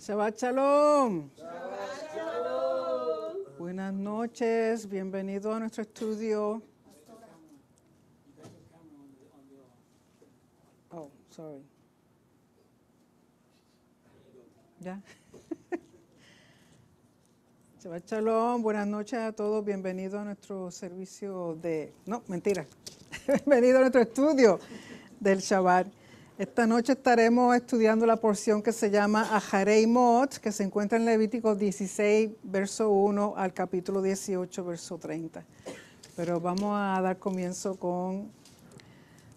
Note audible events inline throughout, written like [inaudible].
Shabbat shalom. Shabbat shalom. Buenas noches, bienvenido a nuestro estudio. Oh, sorry. Ya. [laughs] Shabbat shalom, buenas noches a todos, bienvenido a nuestro servicio de. No, mentira. [laughs] bienvenido a nuestro estudio del Shabbat. Esta noche estaremos estudiando la porción que se llama Ajarei Mot, que se encuentra en Levítico 16, verso 1 al capítulo 18, verso 30. Pero vamos a dar comienzo con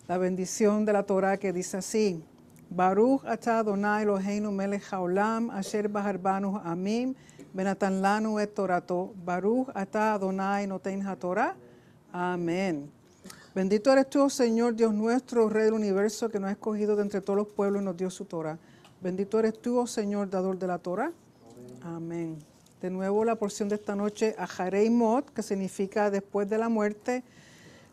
la bendición de la Torah que dice así: Baruch atah Adonai heinu melech haolam asher baharbanu amim benatan lanu et torato. Baruch atah Adonai noten ha-Torah, Amén. Bendito eres tú, Señor Dios nuestro, Rey del universo, que nos ha escogido de entre todos los pueblos y nos dio su Torah. Bendito eres tú, oh Señor, dador de la Torah. Amén. De nuevo la porción de esta noche, Jareimot, que significa después de la muerte.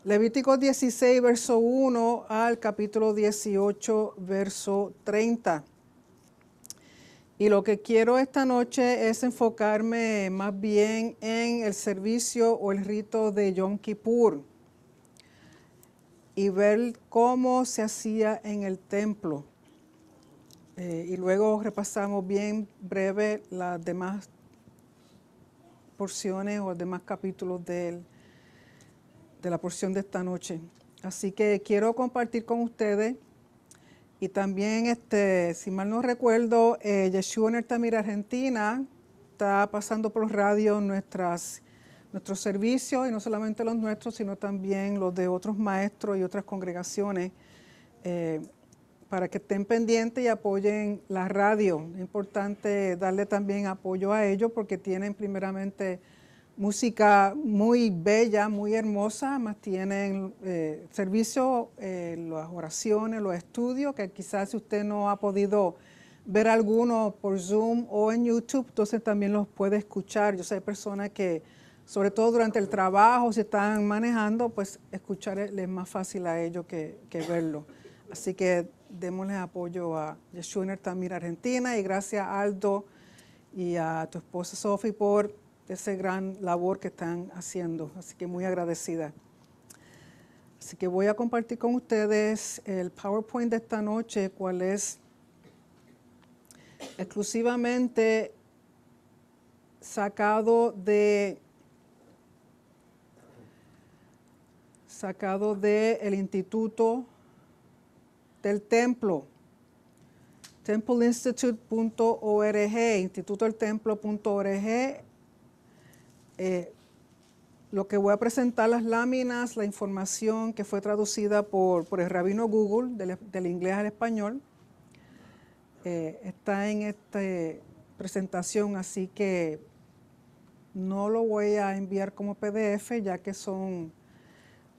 Levítico 16, verso 1 al capítulo 18, verso 30. Y lo que quiero esta noche es enfocarme más bien en el servicio o el rito de Yom Kippur y ver cómo se hacía en el templo. Eh, y luego repasamos bien breve las demás porciones o demás capítulos del, de la porción de esta noche. Así que quiero compartir con ustedes y también, este, si mal no recuerdo, eh, Yeshua en Argentina está pasando por radio nuestras nuestros servicios, y no solamente los nuestros, sino también los de otros maestros y otras congregaciones, eh, para que estén pendientes y apoyen la radio. Es importante darle también apoyo a ellos porque tienen primeramente música muy bella, muy hermosa, más tienen servicios eh, servicio, eh, las oraciones, los estudios, que quizás si usted no ha podido ver alguno por Zoom o en YouTube, entonces también los puede escuchar. Yo sé, personas que sobre todo durante el trabajo, si están manejando, pues escuchar es más fácil a ellos que, verlo. Así que démosle apoyo a Yeshua también Argentina y gracias Aldo y a tu esposa Sofi por esa gran labor que están haciendo. Así que muy agradecida. Así que voy a compartir con ustedes el PowerPoint de esta noche, cual es exclusivamente sacado de sacado del Instituto del Templo, templeinstitute.org, institutodeltemplo.org. Eh, lo que voy a presentar, las láminas, la información que fue traducida por, el rabino Google del, inglés al español, eh, está en esta presentación, así que no lo voy a enviar como PDF ya que son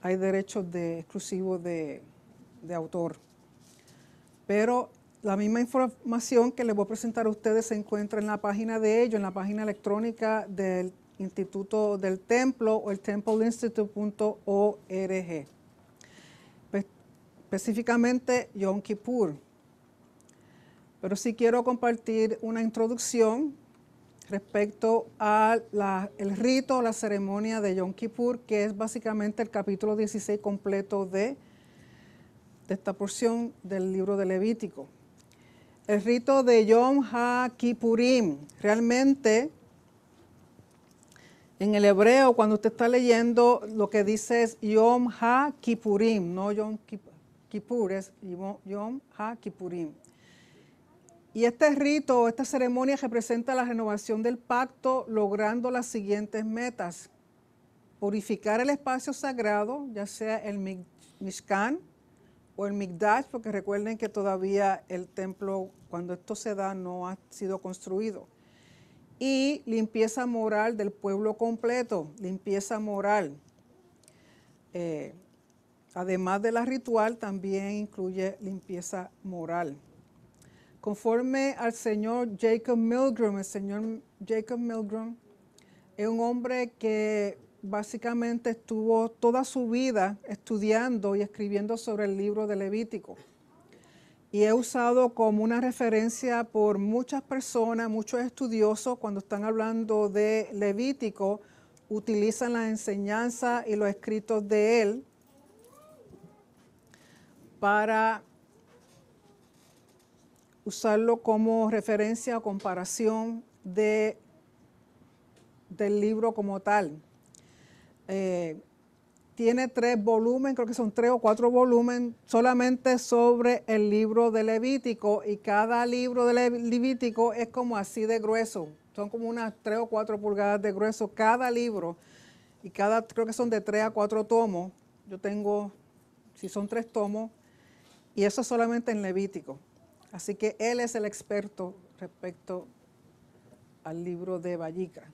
hay derechos de, exclusivos de, de autor. Pero la misma información que les voy a presentar a ustedes se encuentra en la página de ellos, en la página electrónica del Instituto del Templo o el templeinstitute.org. Pues, específicamente Yom Kippur. Pero sí quiero compartir una introducción respecto al rito, la ceremonia de Yom Kippur, que es básicamente el capítulo 16 completo de, de esta porción del libro de Levítico. El rito de Yom HaKippurim, realmente en el hebreo, cuando usted está leyendo, lo que dice es Yom HaKippurim, no Yom Kippur, es Yom HaKippurim. Y este rito, esta ceremonia representa la renovación del pacto logrando las siguientes metas. Purificar el espacio sagrado, ya sea el Mishkan o el Mikdash, porque recuerden que todavía el templo, cuando esto se da, no ha sido construido. Y limpieza moral del pueblo completo, limpieza moral. Eh, además de la ritual, también incluye limpieza moral. Conforme al señor Jacob Milgram, el señor Jacob Milgram es un hombre que básicamente estuvo toda su vida estudiando y escribiendo sobre el libro de Levítico. Y he usado como una referencia por muchas personas, muchos estudiosos, cuando están hablando de Levítico, utilizan las enseñanzas y los escritos de él para usarlo como referencia o comparación de, del libro como tal. Eh, tiene tres volúmenes, creo que son tres o cuatro volúmenes, solamente sobre el libro de Levítico y cada libro de Levítico es como así de grueso, son como unas tres o cuatro pulgadas de grueso cada libro y cada, creo que son de tres a cuatro tomos, yo tengo, si son tres tomos, y eso solamente en Levítico. Así que él es el experto respecto al libro de Vallica.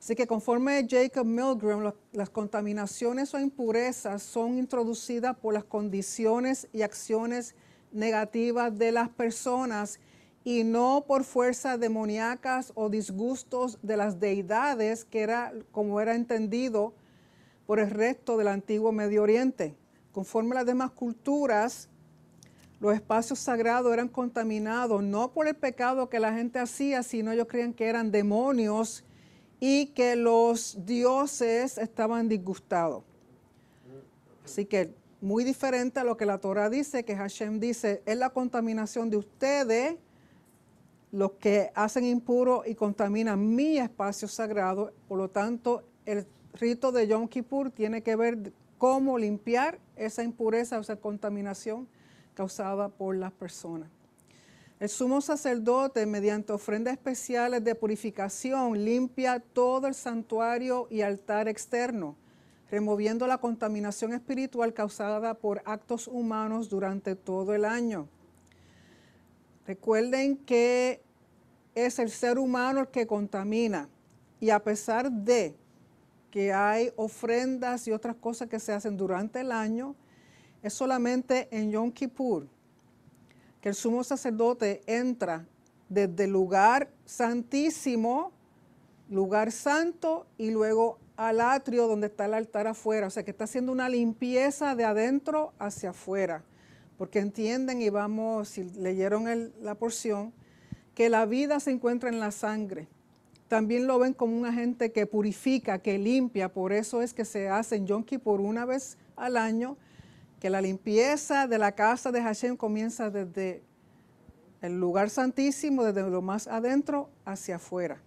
Así que conforme Jacob Milgram, las contaminaciones o impurezas son introducidas por las condiciones y acciones negativas de las personas y no por fuerzas demoníacas o disgustos de las deidades, que era como era entendido por el resto del antiguo Medio Oriente. Conforme las demás culturas, los espacios sagrados eran contaminados, no por el pecado que la gente hacía, sino ellos creían que eran demonios y que los dioses estaban disgustados. Así que muy diferente a lo que la Torah dice, que Hashem dice, es la contaminación de ustedes los que hacen impuro y contaminan mi espacio sagrado. Por lo tanto, el rito de Yom Kippur tiene que ver cómo limpiar esa impureza, esa contaminación causada por las personas. El sumo sacerdote, mediante ofrendas especiales de purificación, limpia todo el santuario y altar externo, removiendo la contaminación espiritual causada por actos humanos durante todo el año. Recuerden que es el ser humano el que contamina y a pesar de que hay ofrendas y otras cosas que se hacen durante el año, es solamente en Yom Kippur que el sumo sacerdote entra desde lugar santísimo, lugar santo y luego al atrio donde está el altar afuera. O sea que está haciendo una limpieza de adentro hacia afuera. Porque entienden y vamos, si leyeron la porción, que la vida se encuentra en la sangre. También lo ven como un agente que purifica, que limpia. Por eso es que se hacen Yom Kippur una vez al año que la limpieza de la casa de Hashem comienza desde el lugar santísimo, desde lo más adentro hacia afuera.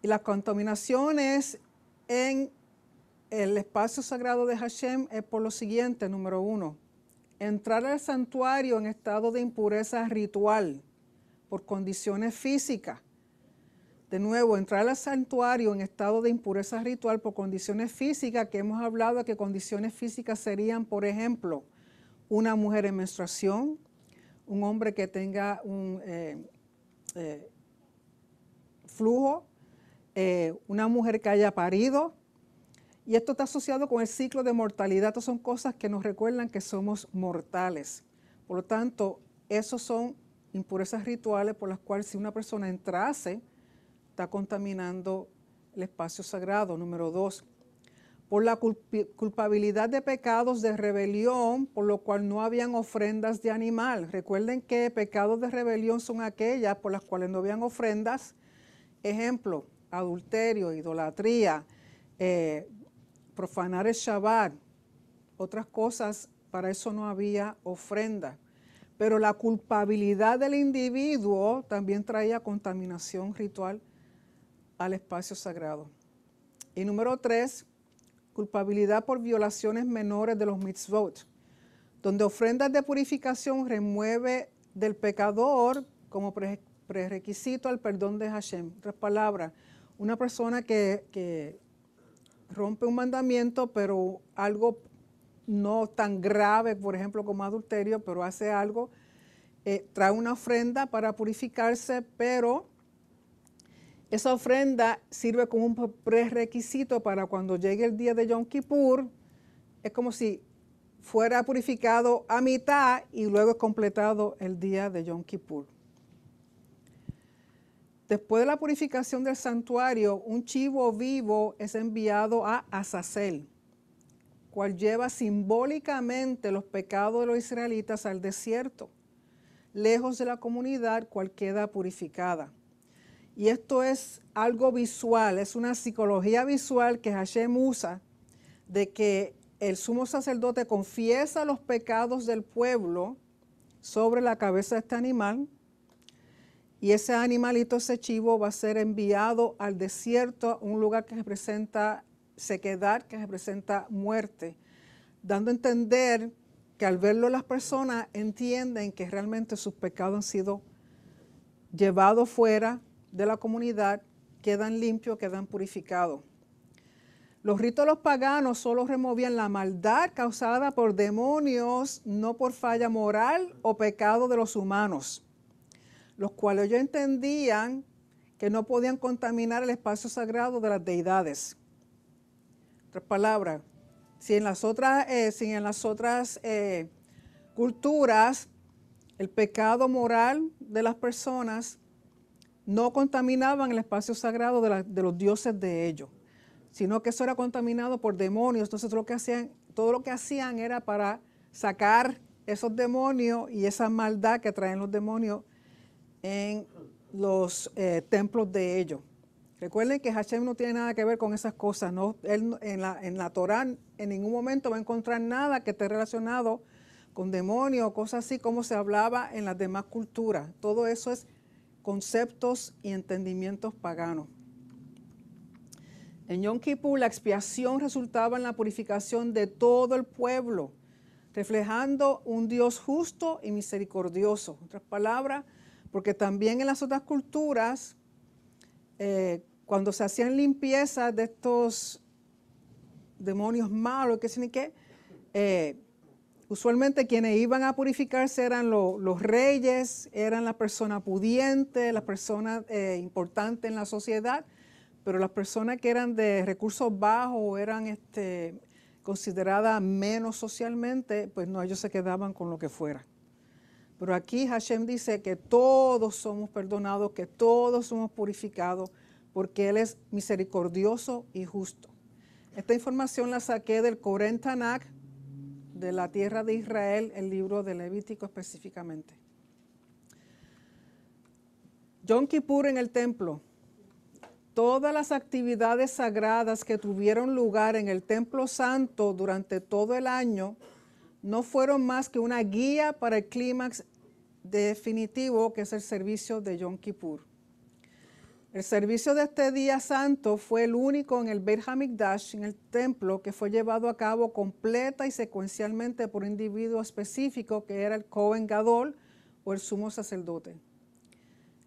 Y las contaminaciones en el espacio sagrado de Hashem es por lo siguiente, número uno, entrar al santuario en estado de impureza ritual por condiciones físicas de nuevo, entrar al santuario en estado de impureza ritual por condiciones físicas, que hemos hablado de que condiciones físicas serían, por ejemplo, una mujer en menstruación, un hombre que tenga un eh, eh, flujo, eh, una mujer que haya parido. Y esto está asociado con el ciclo de mortalidad. Estas son cosas que nos recuerdan que somos mortales. Por lo tanto, esos son impurezas rituales por las cuales si una persona entrase, está contaminando el espacio sagrado. Número dos, por la culpabilidad de pecados de rebelión, por lo cual no habían ofrendas de animal. Recuerden que pecados de rebelión son aquellas por las cuales no habían ofrendas. Ejemplo, adulterio, idolatría, eh, profanar el Shabbat, otras cosas, para eso no había ofrenda. Pero la culpabilidad del individuo también traía contaminación ritual al espacio sagrado. Y número tres, culpabilidad por violaciones menores de los mitzvot, donde ofrendas de purificación remueve del pecador como prerequisito al perdón de Hashem. En otras palabras, una persona que, rompe un mandamiento, pero algo no tan grave, por ejemplo, como adulterio, pero hace algo, eh, trae una ofrenda para purificarse, pero esa ofrenda sirve como un prerequisito para cuando llegue el día de Yom Kippur. Es como si fuera purificado a mitad y luego es completado el día de Yom Kippur. Después de la purificación del santuario, un chivo vivo es enviado a Azazel, cual lleva simbólicamente los pecados de los israelitas al desierto, lejos de la comunidad cual queda purificada. Y esto es algo visual, es una psicología visual que Hashem usa de que el sumo sacerdote confiesa los pecados del pueblo sobre la cabeza de este animal y ese animalito, ese chivo, va a ser enviado al desierto, un lugar que representa sequedad, que representa muerte, dando a entender que al verlo las personas entienden que realmente sus pecados han sido llevados fuera, de la comunidad quedan limpios, quedan purificados. Los ritos de los paganos solo removían la maldad causada por demonios, no por falla moral o pecado de los humanos, los cuales ellos entendían que no podían contaminar el espacio sagrado de las deidades. Otra palabras, si en las otras, eh, si en las otras eh, culturas el pecado moral de las personas no contaminaban el espacio sagrado de, los dioses de ellos, sino que eso era contaminado por demonios. Entonces todo lo que hacían, todo lo que hacían era para sacar esos demonios y esa maldad que traen los demonios en los eh, templos de ellos. Recuerden que Hashem no tiene nada que ver con esas cosas. ¿no? Él en la, en en ningún momento va a encontrar nada que esté relacionado con demonios o cosas así como se hablaba en las demás culturas. Todo eso es conceptos y entendimientos paganos. En Yom Kippur la expiación resultaba en la purificación de todo el pueblo, reflejando un Dios justo y misericordioso. En otras palabras, porque también en las otras culturas, eh, cuando se hacían limpiezas de estos demonios malos, que qué, eh, Usualmente quienes iban a purificarse eran los reyes, eran las personas pudientes, las personas eh, importantes en la sociedad, pero las personas que eran de recursos bajos o eran este, consideradas menos socialmente, pues no, ellos se quedaban con lo que fuera. Pero aquí Hashem dice que todos somos perdonados, que todos somos purificados, porque Él es misericordioso y justo. Esta información la saqué del Corén Tanakh, de la tierra de Israel, el libro de Levítico específicamente. Yom Kippur en el templo. Todas las actividades sagradas que tuvieron lugar en el templo santo durante todo el año no fueron más que una guía para el clímax definitivo que es el servicio de Yom Kippur. El servicio de este día santo fue el único en el Beit Hamikdash, en el templo, que fue llevado a cabo completa y secuencialmente por un individuo específico que era el Cohen Gadol o el sumo sacerdote.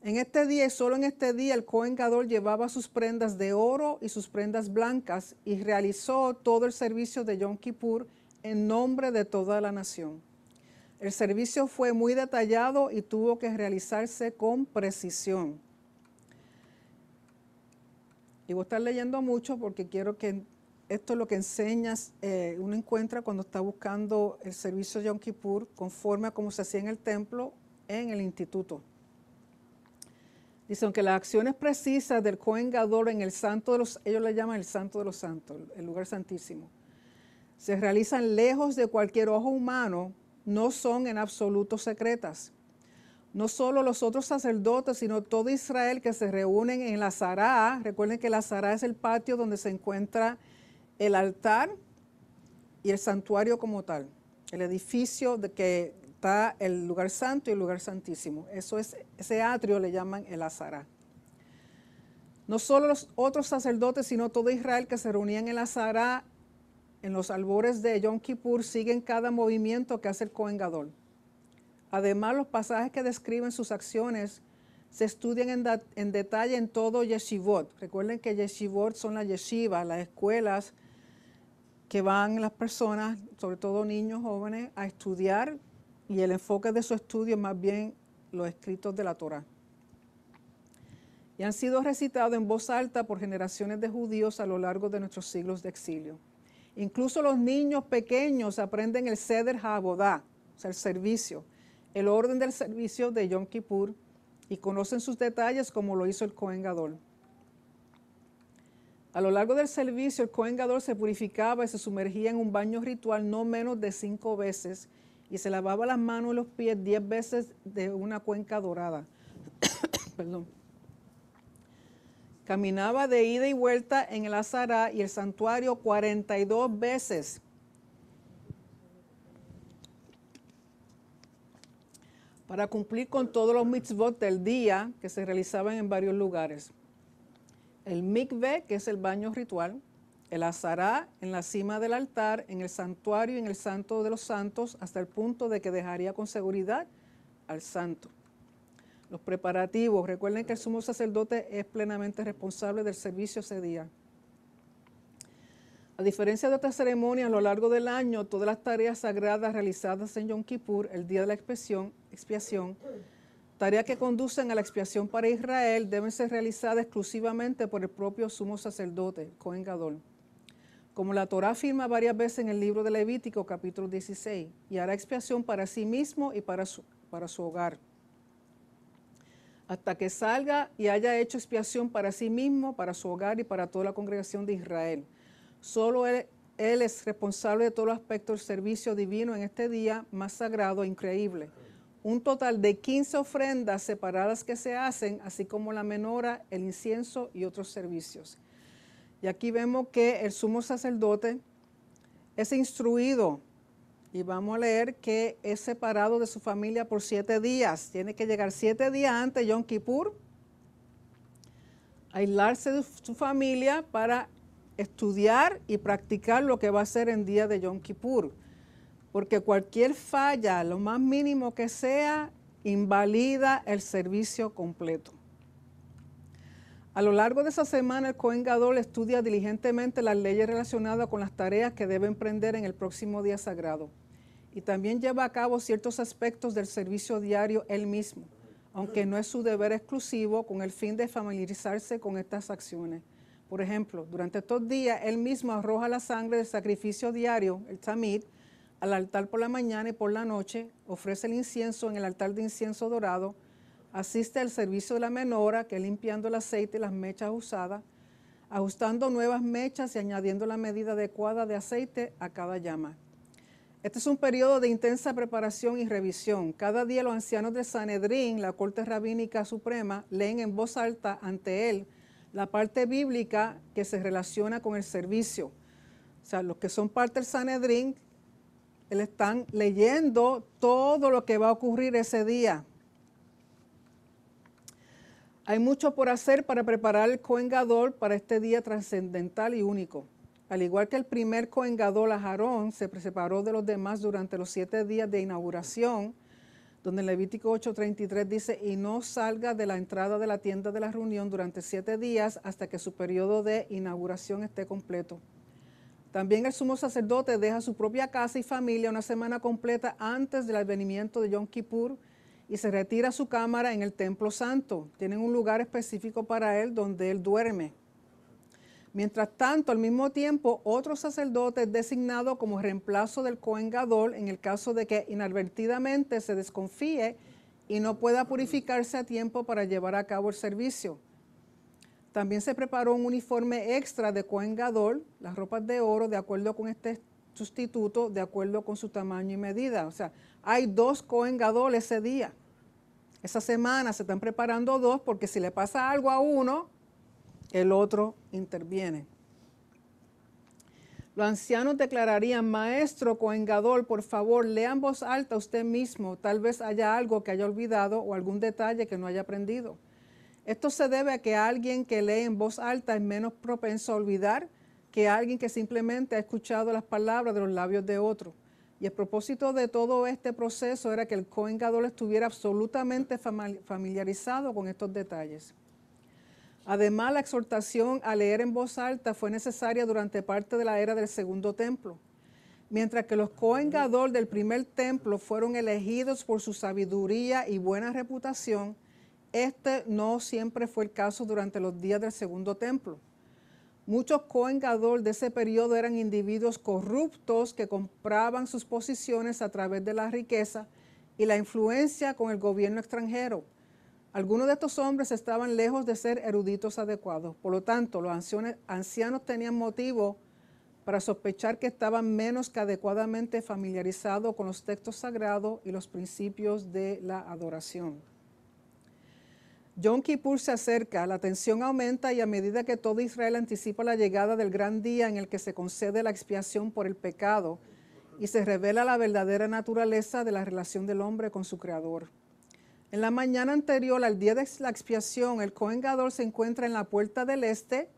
En este día y solo en este día el Cohen Gadol llevaba sus prendas de oro y sus prendas blancas y realizó todo el servicio de Yom Kippur en nombre de toda la nación. El servicio fue muy detallado y tuvo que realizarse con precisión. Y voy a estar leyendo mucho porque quiero que esto es lo que enseñas, eh, uno encuentra cuando está buscando el servicio Yom Kippur conforme a cómo se hacía en el templo, en el instituto. Dice, aunque las acciones precisas del coengador en el santo de los, ellos le llaman el santo de los santos, el lugar santísimo, se realizan lejos de cualquier ojo humano, no son en absoluto secretas no solo los otros sacerdotes, sino todo Israel que se reúnen en la zará. Recuerden que la Sará es el patio donde se encuentra el altar y el santuario como tal, el edificio de que está el lugar santo y el lugar santísimo. Eso es, ese atrio le llaman el Azará. No solo los otros sacerdotes, sino todo Israel que se reunían en la Azará en los albores de Yom Kippur siguen cada movimiento que hace el Cohen Además, los pasajes que describen sus acciones se estudian en, detalle en todo yeshivot. Recuerden que yeshivot son las yeshivas, las escuelas que van las personas, sobre todo niños jóvenes, a estudiar y el enfoque de su estudio es más bien los escritos de la Torah. Y han sido recitados en voz alta por generaciones de judíos a lo largo de nuestros siglos de exilio. Incluso los niños pequeños aprenden el Seder Habodá, o sea, el servicio el orden del servicio de Yom Kippur y conocen sus detalles como lo hizo el Cohen Gadol. A lo largo del servicio, el Cohen Gadol se purificaba y se sumergía en un baño ritual no menos de cinco veces y se lavaba las manos y los pies diez veces de una cuenca dorada. [coughs] Caminaba de ida y vuelta en el Azara y el santuario 42 veces para cumplir con todos los mitzvot del día que se realizaban en varios lugares. El mikveh, que es el baño ritual, el azará en la cima del altar, en el santuario y en el santo de los santos, hasta el punto de que dejaría con seguridad al santo. Los preparativos, recuerden que el sumo sacerdote es plenamente responsable del servicio ese día. A diferencia de otras ceremonias, a lo largo del año, todas las tareas sagradas realizadas en Yom Kippur, el día de la expiación, tareas que conducen a la expiación para Israel, deben ser realizadas exclusivamente por el propio sumo sacerdote, Cohen Gadol. Como la Torá afirma varias veces en el libro de Levítico, capítulo 16, y hará expiación para sí mismo y para su, para su hogar hasta que salga y haya hecho expiación para sí mismo, para su hogar y para toda la congregación de Israel. Solo él, es responsable de todo aspecto del servicio divino en este día más sagrado e increíble. Un total de 15 ofrendas separadas que se hacen, así como la menora, el incienso y otros servicios. Y aquí vemos que el sumo sacerdote es instruido y vamos a leer que es separado de su familia por siete días. Tiene que llegar siete días antes de Yom Kippur, aislarse de su familia para estudiar y practicar lo que va a ser en día de Yom Kippur. Porque cualquier falla, lo más mínimo que sea, invalida el servicio completo. A lo largo de esa semana, el Cohen Gadol estudia diligentemente las leyes relacionadas con las tareas que debe emprender en el próximo día sagrado. Y también lleva a cabo ciertos aspectos del servicio diario él mismo, aunque no es su deber exclusivo con el fin de familiarizarse con estas acciones. Por ejemplo, durante estos días él mismo arroja la sangre del sacrificio diario, el tamid, al altar por la mañana y por la noche, ofrece el incienso en el altar de incienso dorado, asiste al servicio de la menora, que es limpiando el aceite y las mechas usadas, ajustando nuevas mechas y añadiendo la medida adecuada de aceite a cada llama. Este es un periodo de intensa preparación y revisión. Cada día los ancianos de Sanedrín, la Corte Rabínica Suprema, leen en voz alta ante él la parte bíblica que se relaciona con el servicio. O sea, los que son parte del Sanedrín están leyendo todo lo que va a ocurrir ese día. Hay mucho por hacer para preparar el coengador para este día trascendental y único. Al igual que el primer coengador, Jarón, se separó de los demás durante los siete días de inauguración donde Levítico 8:33 dice, y no salga de la entrada de la tienda de la reunión durante siete días hasta que su periodo de inauguración esté completo. También el sumo sacerdote deja su propia casa y familia una semana completa antes del advenimiento de Yom Kippur y se retira a su cámara en el templo santo. Tienen un lugar específico para él donde él duerme. Mientras tanto, al mismo tiempo, otro sacerdote es designado como reemplazo del coengador en el caso de que inadvertidamente se desconfíe y no pueda purificarse a tiempo para llevar a cabo el servicio. También se preparó un uniforme extra de coengador, las ropas de oro, de acuerdo con este sustituto, de acuerdo con su tamaño y medida. O sea, hay dos coengadores ese día. Esa semana se están preparando dos porque si le pasa algo a uno, el otro interviene. Los ancianos declararían, maestro coengador, por favor, lea en voz alta usted mismo, tal vez haya algo que haya olvidado o algún detalle que no haya aprendido. Esto se debe a que alguien que lee en voz alta es menos propenso a olvidar que alguien que simplemente ha escuchado las palabras de los labios de otro. Y el propósito de todo este proceso era que el coengador estuviera absolutamente familiarizado con estos detalles. Además, la exhortación a leer en voz alta fue necesaria durante parte de la era del segundo templo, mientras que los Cohen del primer templo fueron elegidos por su sabiduría y buena reputación. Este no siempre fue el caso durante los días del segundo templo. Muchos Cohen de ese periodo eran individuos corruptos que compraban sus posiciones a través de la riqueza y la influencia con el gobierno extranjero algunos de estos hombres estaban lejos de ser eruditos adecuados, por lo tanto los ancianos tenían motivo para sospechar que estaban menos que adecuadamente familiarizados con los textos sagrados y los principios de la adoración. John Kippur se acerca, la tensión aumenta y a medida que todo Israel anticipa la llegada del gran día en el que se concede la expiación por el pecado y se revela la verdadera naturaleza de la relación del hombre con su Creador. En la mañana anterior al día de la expiación, el Cohen se encuentra en la puerta del este.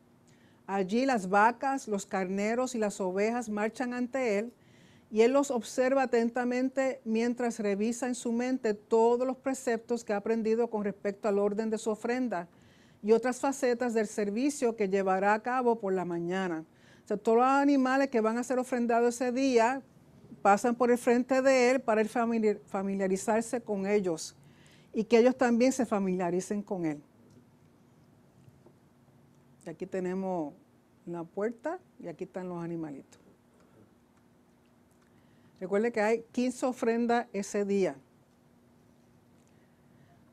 Allí las vacas, los carneros y las ovejas marchan ante él y él los observa atentamente mientras revisa en su mente todos los preceptos que ha aprendido con respecto al orden de su ofrenda y otras facetas del servicio que llevará a cabo por la mañana. todos los animales que van a ser ofrendados ese día pasan por el frente de él para familiarizarse con ellos y que ellos también se familiaricen con Él. aquí tenemos una puerta y aquí están los animalitos. Recuerde que hay 15 ofrendas ese día.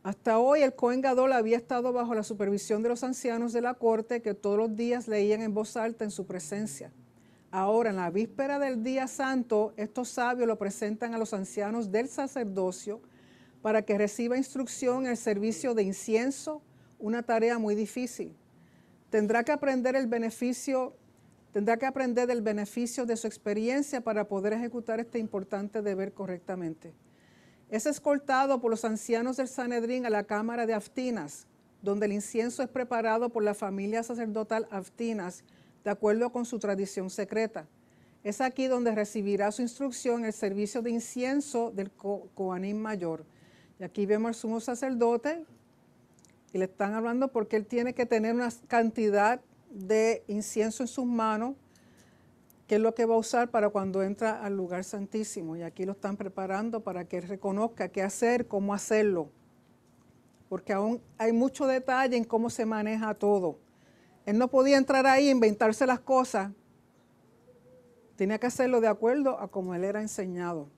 Hasta hoy el Cohen Gadol había estado bajo la supervisión de los ancianos de la corte que todos los días leían en voz alta en su presencia. Ahora, en la víspera del día santo, estos sabios lo presentan a los ancianos del sacerdocio para que reciba instrucción en el servicio de incienso, una tarea muy difícil. Tendrá que aprender el beneficio, tendrá que aprender del beneficio de su experiencia para poder ejecutar este importante deber correctamente. Es escoltado por los ancianos del Sanedrín a la cámara de Aftinas, donde el incienso es preparado por la familia sacerdotal Aftinas, de acuerdo con su tradición secreta. Es aquí donde recibirá su instrucción en el servicio de incienso del Coanín Mayor y aquí vemos al sumo sacerdote y le están hablando porque él tiene que tener una cantidad de incienso en sus manos, que es lo que va a usar para cuando entra al lugar santísimo. Y aquí lo están preparando para que él reconozca qué hacer, cómo hacerlo. Porque aún hay mucho detalle en cómo se maneja todo. Él no podía entrar ahí inventarse las cosas. Tenía que hacerlo de acuerdo a como él era enseñado.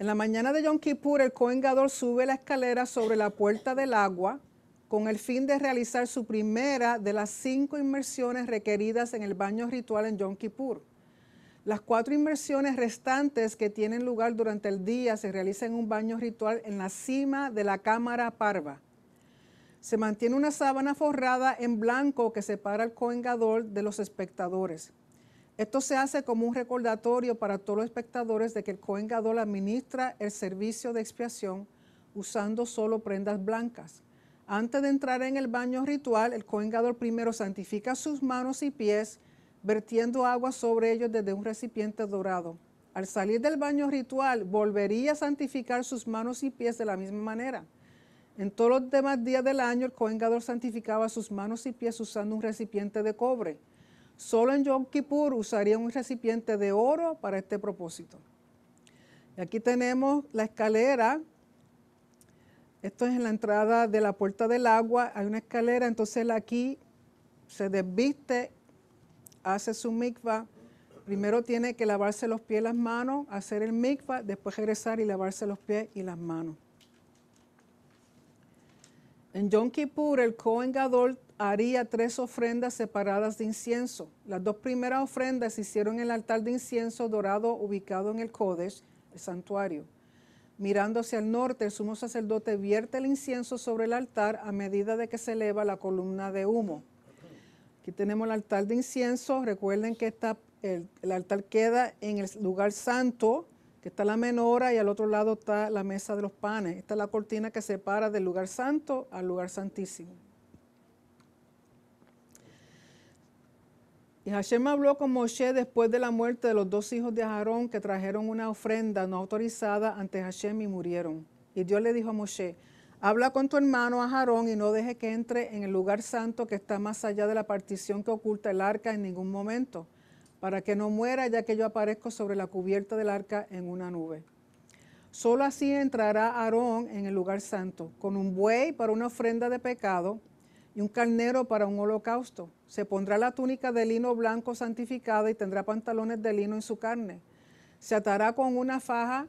En la mañana de Yom Kippur, el coengador sube la escalera sobre la puerta del agua con el fin de realizar su primera de las cinco inmersiones requeridas en el baño ritual en Yom Kippur. Las cuatro inmersiones restantes que tienen lugar durante el día se realizan en un baño ritual en la cima de la cámara parva. Se mantiene una sábana forrada en blanco que separa al coengador de los espectadores. Esto se hace como un recordatorio para todos los espectadores de que el Cohen administra el servicio de expiación usando solo prendas blancas. Antes de entrar en el baño ritual, el Cohen primero santifica sus manos y pies, vertiendo agua sobre ellos desde un recipiente dorado. Al salir del baño ritual, volvería a santificar sus manos y pies de la misma manera. En todos los demás días del año, el Cohen santificaba sus manos y pies usando un recipiente de cobre. Solo en Yom Kippur usarían un recipiente de oro para este propósito. Y aquí tenemos la escalera. Esto es en la entrada de la puerta del agua. Hay una escalera, entonces aquí se desviste, hace su mikvah. Primero tiene que lavarse los pies y las manos, hacer el mikvah, después regresar y lavarse los pies y las manos. En Yom Kippur, el Kohen Gadol haría tres ofrendas separadas de incienso. Las dos primeras ofrendas se hicieron en el altar de incienso dorado ubicado en el Kodesh, el santuario. Mirando hacia el norte, el sumo sacerdote vierte el incienso sobre el altar a medida de que se eleva la columna de humo. Aquí tenemos el altar de incienso. Recuerden que está, el, el, altar queda en el lugar santo, que está la menora, y al otro lado está la mesa de los panes. Esta es la cortina que separa del lugar santo al lugar santísimo. Y Hashem habló con Moshe después de la muerte de los dos hijos de Aarón que trajeron una ofrenda no autorizada ante Hashem y murieron. Y Dios le dijo a Moshe, habla con tu hermano Aarón y no deje que entre en el lugar santo que está más allá de la partición que oculta el arca en ningún momento, para que no muera ya que yo aparezco sobre la cubierta del arca en una nube. Solo así entrará Aarón en el lugar santo, con un buey para una ofrenda de pecado y un carnero para un holocausto. Se pondrá la túnica de lino blanco santificada y tendrá pantalones de lino en su carne. Se atará con una faja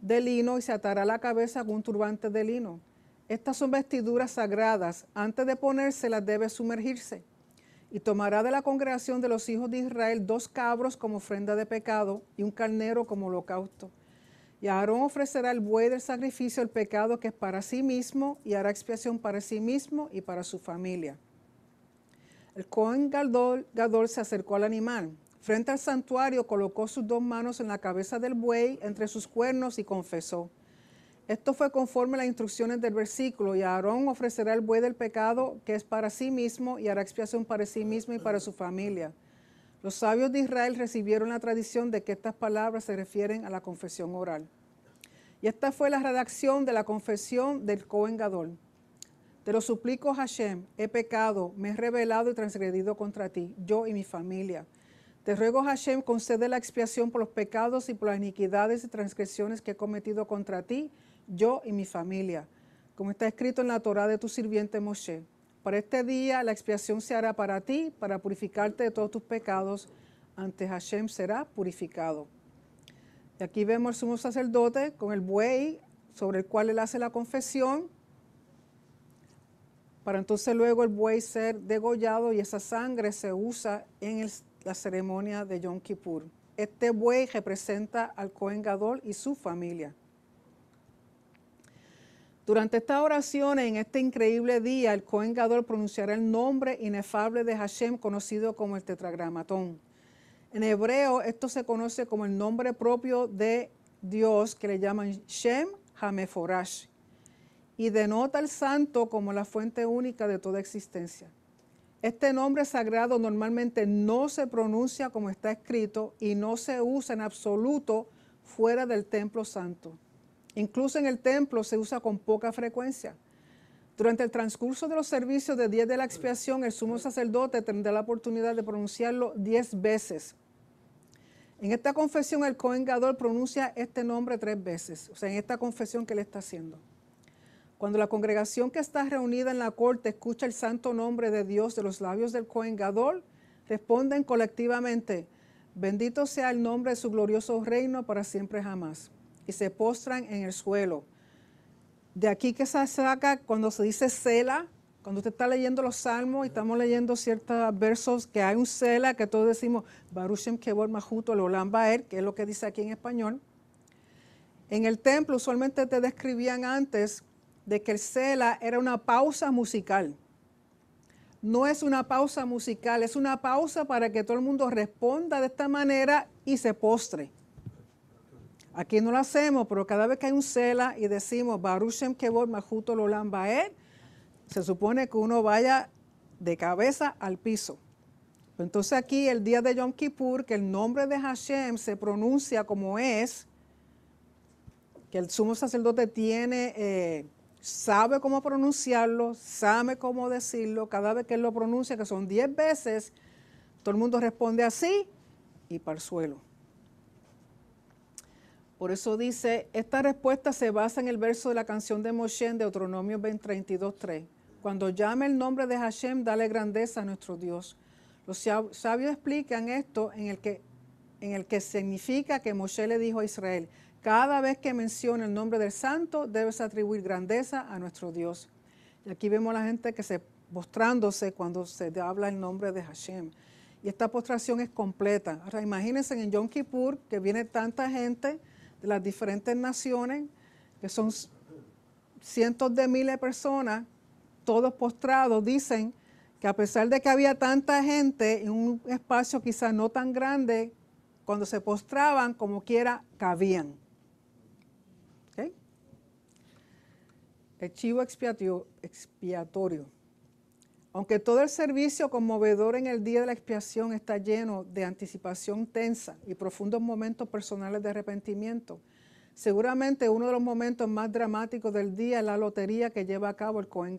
de lino y se atará la cabeza con un turbante de lino. Estas son vestiduras sagradas. Antes de las debe sumergirse. Y tomará de la congregación de los hijos de Israel dos cabros como ofrenda de pecado y un carnero como holocausto y Aarón ofrecerá el buey del sacrificio, el pecado que es para sí mismo, y hará expiación para sí mismo y para su familia. El Cohen Gadol, Gadol se acercó al animal. Frente al santuario colocó sus dos manos en la cabeza del buey, entre sus cuernos, y confesó. Esto fue conforme a las instrucciones del versículo, y Aarón ofrecerá el buey del pecado que es para sí mismo, y hará expiación para sí mismo y para su familia. Los sabios de Israel recibieron la tradición de que estas palabras se refieren a la confesión oral. Y esta fue la redacción de la confesión del Cohen Gadol. Te lo suplico, Hashem, he pecado, me he revelado y transgredido contra ti, yo y mi familia. Te ruego, Hashem, concede la expiación por los pecados y por las iniquidades y transgresiones que he cometido contra ti, yo y mi familia, como está escrito en la Torah de tu sirviente Moshe. Para este día la expiación se hará para ti, para purificarte de todos tus pecados. Ante Hashem será purificado. Y aquí vemos al sumo sacerdote con el buey sobre el cual él hace la confesión, para entonces luego el buey ser degollado y esa sangre se usa en la ceremonia de Yom Kippur. Este buey representa al Cohen Gadol y su familia. Durante esta oración en este increíble día, el Cohen pronunciará el nombre inefable de Hashem, conocido como el tetragramatón. En hebreo, esto se conoce como el nombre propio de Dios, que le llaman Shem Hameforash, y denota al santo como la fuente única de toda existencia. Este nombre sagrado normalmente no se pronuncia como está escrito y no se usa en absoluto fuera del templo santo. Incluso en el templo se usa con poca frecuencia. Durante el transcurso de los servicios de día de la expiación, el sumo sacerdote tendrá la oportunidad de pronunciarlo diez veces. En esta confesión, el coengador pronuncia este nombre tres veces, o sea, en esta confesión que le está haciendo. Cuando la congregación que está reunida en la corte escucha el santo nombre de Dios de los labios del coengador, responden colectivamente: Bendito sea el nombre de su glorioso reino para siempre jamás y se postran en el suelo. De aquí que se saca cuando se dice cela, cuando usted está leyendo los salmos y estamos leyendo ciertos versos que hay un cela que todos decimos, Barushem Kebor Majuto, Leolam Baer, que es lo que dice aquí en español. En el templo usualmente te describían antes de que el cela era una pausa musical. No es una pausa musical, es una pausa para que todo el mundo responda de esta manera y se postre. Aquí no lo hacemos, pero cada vez que hay un cela y decimos Baruchem Kebor Majuto Lolam se supone que uno vaya de cabeza al piso. Entonces aquí el día de Yom Kippur, que el nombre de Hashem se pronuncia como es, que el sumo sacerdote tiene, eh, sabe cómo pronunciarlo, sabe cómo decirlo, cada vez que él lo pronuncia, que son 10 veces, todo el mundo responde así y para el suelo. Por eso dice, esta respuesta se basa en el verso de la canción de Moshe en Deuteronomio 32.3. Cuando llame el nombre de Hashem, dale grandeza a nuestro Dios. Los sabios explican esto en el que, en el que significa que Moshe le dijo a Israel, cada vez que menciona el nombre del santo, debes atribuir grandeza a nuestro Dios. Y aquí vemos a la gente que se postrándose cuando se habla el nombre de Hashem. Y esta postración es completa. imagínense en Yom Kippur que viene tanta gente las diferentes naciones, que son cientos de miles de personas, todos postrados, dicen que a pesar de que había tanta gente en un espacio quizás no tan grande, cuando se postraban, como quiera, cabían. ¿Okay? El chivo expiatorio. Aunque todo el servicio conmovedor en el día de la expiación está lleno de anticipación tensa y profundos momentos personales de arrepentimiento, seguramente uno de los momentos más dramáticos del día es la lotería que lleva a cabo el Cohen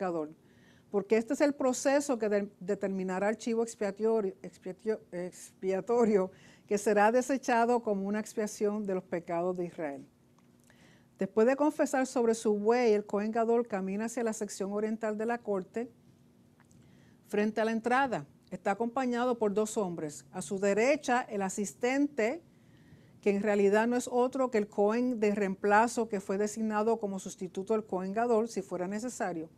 porque este es el proceso que determinará el archivo expiatorio, expiatorio que será desechado como una expiación de los pecados de Israel. Después de confesar sobre su buey, el Cohen camina hacia la sección oriental de la corte Frente a la entrada está acompañado por dos hombres. A su derecha, el asistente, que en realidad no es otro que el Cohen de reemplazo que fue designado como sustituto del Cohen Gadol, si fuera necesario.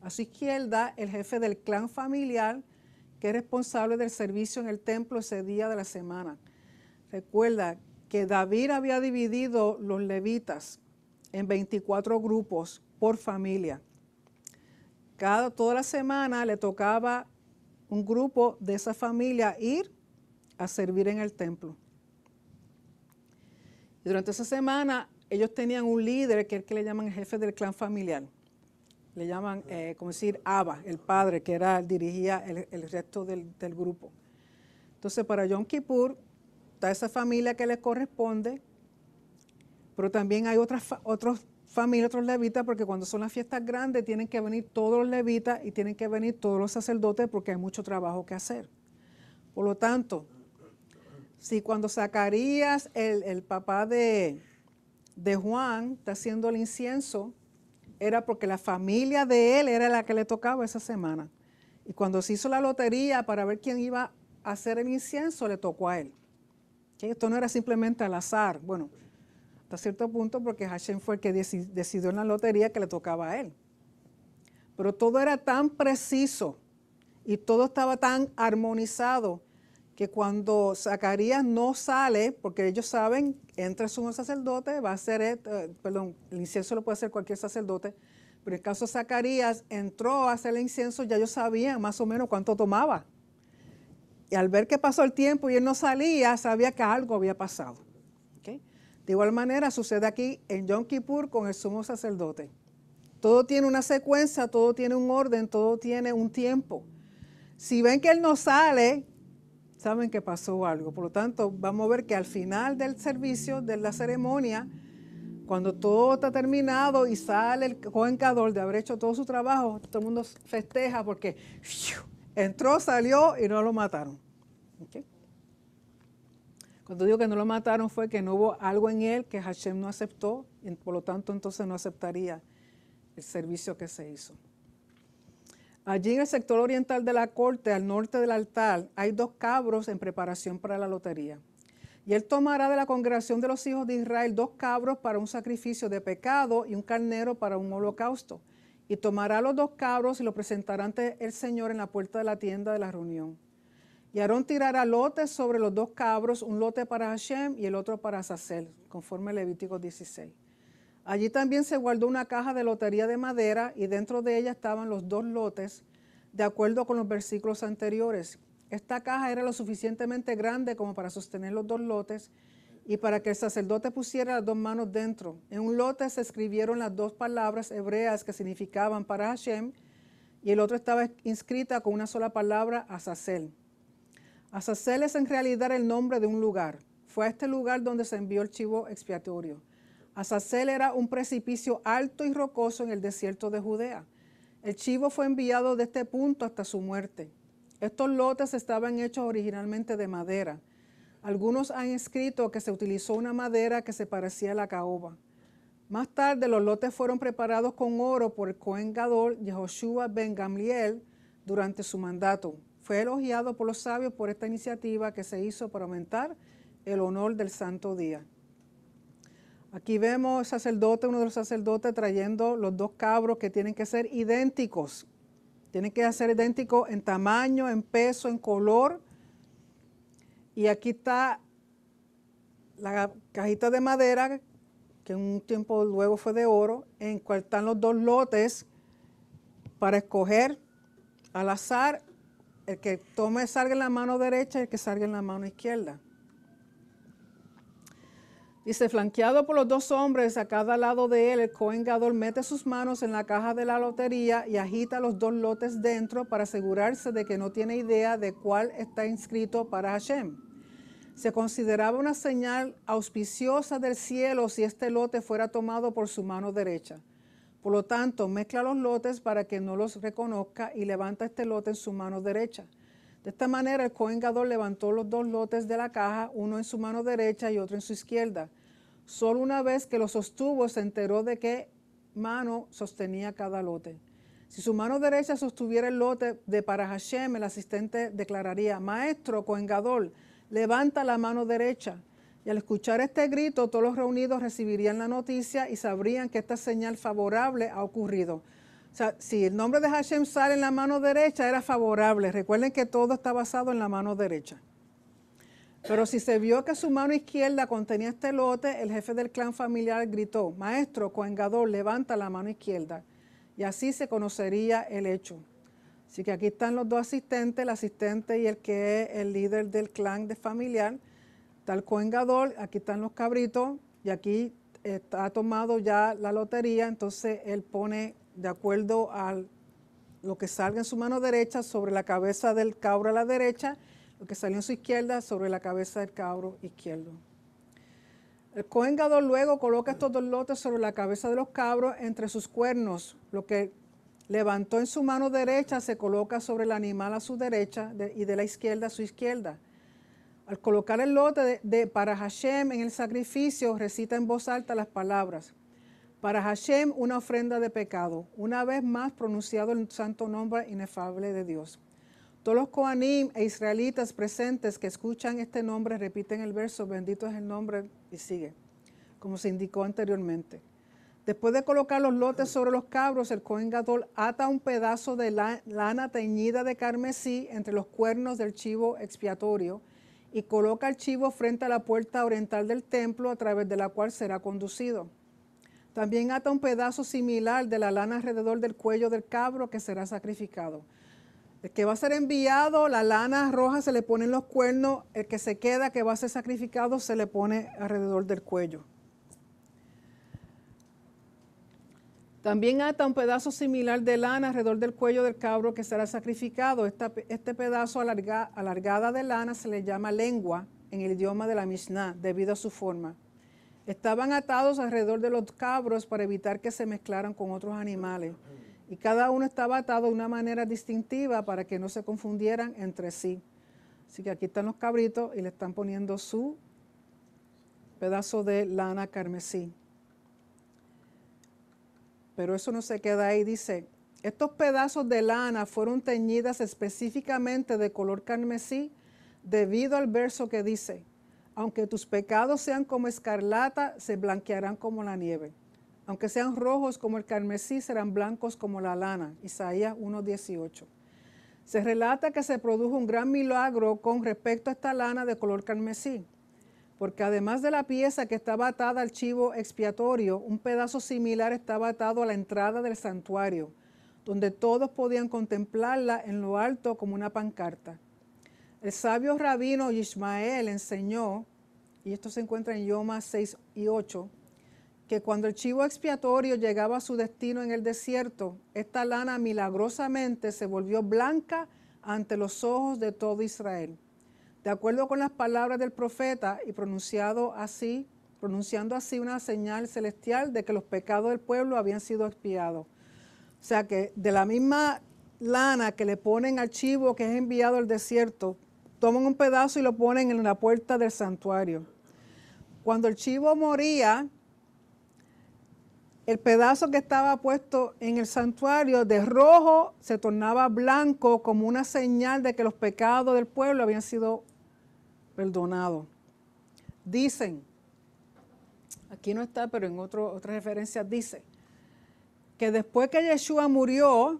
A su izquierda, el jefe del clan familiar, que es responsable del servicio en el templo ese día de la semana. Recuerda que David había dividido los levitas en 24 grupos por familia toda la semana le tocaba un grupo de esa familia ir a servir en el templo. Y durante esa semana ellos tenían un líder que es el que le llaman el jefe del clan familiar. Le llaman, eh, como decir, Abba, el padre, que era, dirigía el, resto del, grupo. Entonces, para Yom Kippur está esa familia que le corresponde, pero también hay otras, otros familia, otros levitas, porque cuando son las fiestas grandes tienen que venir todos los levitas y tienen que venir todos los sacerdotes porque hay mucho trabajo que hacer. Por lo tanto, si cuando Zacarías, el, papá de, de Juan, está haciendo el incienso, era porque la familia de él era la que le tocaba esa semana. Y cuando se hizo la lotería para ver quién iba a hacer el incienso, le tocó a él. Esto no era simplemente al azar. Bueno, hasta cierto punto porque Hashem fue el que decidió en la lotería que le tocaba a él. Pero todo era tan preciso y todo estaba tan armonizado que cuando Zacarías no sale, porque ellos saben, entra su sacerdote, va a ser, eh, perdón, el incienso lo puede hacer cualquier sacerdote, pero en el caso de Zacarías entró a hacer el incienso, ya ellos sabían más o menos cuánto tomaba. Y al ver que pasó el tiempo y él no salía, sabía que algo había pasado. De igual manera sucede aquí en Yom Kippur con el sumo sacerdote. Todo tiene una secuencia, todo tiene un orden, todo tiene un tiempo. Si ven que él no sale, saben que pasó algo. Por lo tanto, vamos a ver que al final del servicio, de la ceremonia, cuando todo está terminado y sale el joven Cador de haber hecho todo su trabajo, todo el mundo festeja porque entró, salió y no lo mataron. ¿Okay? Cuando digo que no lo mataron fue que no hubo algo en él que Hashem no aceptó y por lo tanto entonces no aceptaría el servicio que se hizo. Allí en el sector oriental de la corte, al norte del altar, hay dos cabros en preparación para la lotería. Y él tomará de la congregación de los hijos de Israel dos cabros para un sacrificio de pecado y un carnero para un holocausto. Y tomará los dos cabros y los presentará ante el Señor en la puerta de la tienda de la reunión. Y Aarón tirará lotes sobre los dos cabros, un lote para Hashem y el otro para Sacel, conforme Levítico 16. Allí también se guardó una caja de lotería de madera y dentro de ella estaban los dos lotes, de acuerdo con los versículos anteriores. Esta caja era lo suficientemente grande como para sostener los dos lotes y para que el sacerdote pusiera las dos manos dentro. En un lote se escribieron las dos palabras hebreas que significaban para Hashem y el otro estaba inscrita con una sola palabra, Azazel. Azazel es en realidad el nombre de un lugar. Fue este lugar donde se envió el chivo expiatorio. Azazel era un precipicio alto y rocoso en el desierto de Judea. El chivo fue enviado de este punto hasta su muerte. Estos lotes estaban hechos originalmente de madera. Algunos han escrito que se utilizó una madera que se parecía a la caoba. Más tarde los lotes fueron preparados con oro por el Cohen Gadol Yehoshua ben Gamliel durante su mandato. Fue elogiado por los sabios por esta iniciativa que se hizo para aumentar el honor del santo día. Aquí vemos sacerdote, uno de los sacerdotes trayendo los dos cabros que tienen que ser idénticos. Tienen que ser idénticos en tamaño, en peso, en color. Y aquí está la cajita de madera, que un tiempo luego fue de oro, en cual están los dos lotes para escoger al azar el que tome salga en la mano derecha y el que salga en la mano izquierda. Dice, flanqueado por los dos hombres a cada lado de él, el coengador mete sus manos en la caja de la lotería y agita los dos lotes dentro para asegurarse de que no tiene idea de cuál está inscrito para Hashem. Se consideraba una señal auspiciosa del cielo si este lote fuera tomado por su mano derecha. Por lo tanto, mezcla los lotes para que no los reconozca y levanta este lote en su mano derecha. De esta manera, el coengador levantó los dos lotes de la caja, uno en su mano derecha y otro en su izquierda. Solo una vez que lo sostuvo, se enteró de qué mano sostenía cada lote. Si su mano derecha sostuviera el lote de para el asistente declararía, Maestro coengador, levanta la mano derecha. Y al escuchar este grito, todos los reunidos recibirían la noticia y sabrían que esta señal favorable ha ocurrido. O sea, si el nombre de Hashem sale en la mano derecha, era favorable. Recuerden que todo está basado en la mano derecha. Pero si se vio que su mano izquierda contenía este lote, el jefe del clan familiar gritó, maestro, coengador, levanta la mano izquierda. Y así se conocería el hecho. Así que aquí están los dos asistentes, el asistente y el que es el líder del clan de familiar, está el coengador, aquí están los cabritos y aquí ha tomado ya la lotería, entonces él pone de acuerdo a lo que salga en su mano derecha sobre la cabeza del cabro a la derecha, lo que salió en su izquierda sobre la cabeza del cabro izquierdo. El coengador luego coloca estos dos lotes sobre la cabeza de los cabros entre sus cuernos. Lo que levantó en su mano derecha se coloca sobre el animal a su derecha y de la izquierda a su izquierda. Al colocar el lote de, para Hashem en el sacrificio, recita en voz alta las palabras. Para Hashem, una ofrenda de pecado, una vez más pronunciado el santo nombre inefable de Dios. Todos los coanim e israelitas presentes que escuchan este nombre repiten el verso, bendito es el nombre, y sigue, como se indicó anteriormente. Después de colocar los lotes sobre los cabros, el Kohen Gadol ata un pedazo de lana teñida de carmesí entre los cuernos del chivo expiatorio y coloca el chivo frente a la puerta oriental del templo a través de la cual será conducido. También ata un pedazo similar de la lana alrededor del cuello del cabro que será sacrificado. El que va a ser enviado, la lana roja se le pone en los cuernos, el que se queda, que va a ser sacrificado, se le pone alrededor del cuello. También ata un pedazo similar de lana alrededor del cuello del cabro que será sacrificado. este pedazo alargado alargada de lana se le llama lengua en el idioma de la Mishnah debido a su forma. Estaban atados alrededor de los cabros para evitar que se mezclaran con otros animales. Y cada uno estaba atado de una manera distintiva para que no se confundieran entre sí. Así que aquí están los cabritos y le están poniendo su pedazo de lana carmesí. Pero eso no se queda ahí, dice, estos pedazos de lana fueron teñidas específicamente de color carmesí debido al verso que dice, aunque tus pecados sean como escarlata, se blanquearán como la nieve. Aunque sean rojos como el carmesí, serán blancos como la lana. Isaías 1.18. Se relata que se produjo un gran milagro con respecto a esta lana de color carmesí porque además de la pieza que estaba atada al chivo expiatorio, un pedazo similar estaba atado a la entrada del santuario, donde todos podían contemplarla en lo alto como una pancarta. El sabio rabino Ismael enseñó, y esto se encuentra en Yoma 6 y 8, que cuando el chivo expiatorio llegaba a su destino en el desierto, esta lana milagrosamente se volvió blanca ante los ojos de todo Israel. De acuerdo con las palabras del profeta y pronunciado así, pronunciando así una señal celestial de que los pecados del pueblo habían sido expiados. O sea que de la misma lana que le ponen al chivo que es enviado al desierto, toman un pedazo y lo ponen en la puerta del santuario. Cuando el chivo moría, el pedazo que estaba puesto en el santuario de rojo se tornaba blanco como una señal de que los pecados del pueblo habían sido perdonados. Dicen, aquí no está, pero en otro, otras referencias dice, que después que Yeshua murió,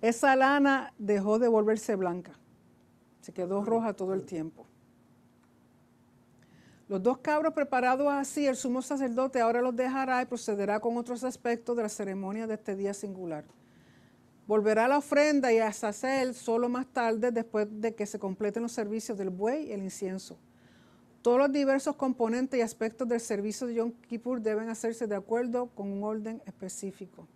esa lana dejó de volverse blanca. Se quedó roja todo el tiempo. Los dos cabros preparados así, el sumo sacerdote ahora los dejará y procederá con otros aspectos de la ceremonia de este día singular. Volverá a la ofrenda y a Sacer solo más tarde, después de que se completen los servicios del buey y el incienso. Todos los diversos componentes y aspectos del servicio de Yom Kippur deben hacerse de acuerdo con un orden específico.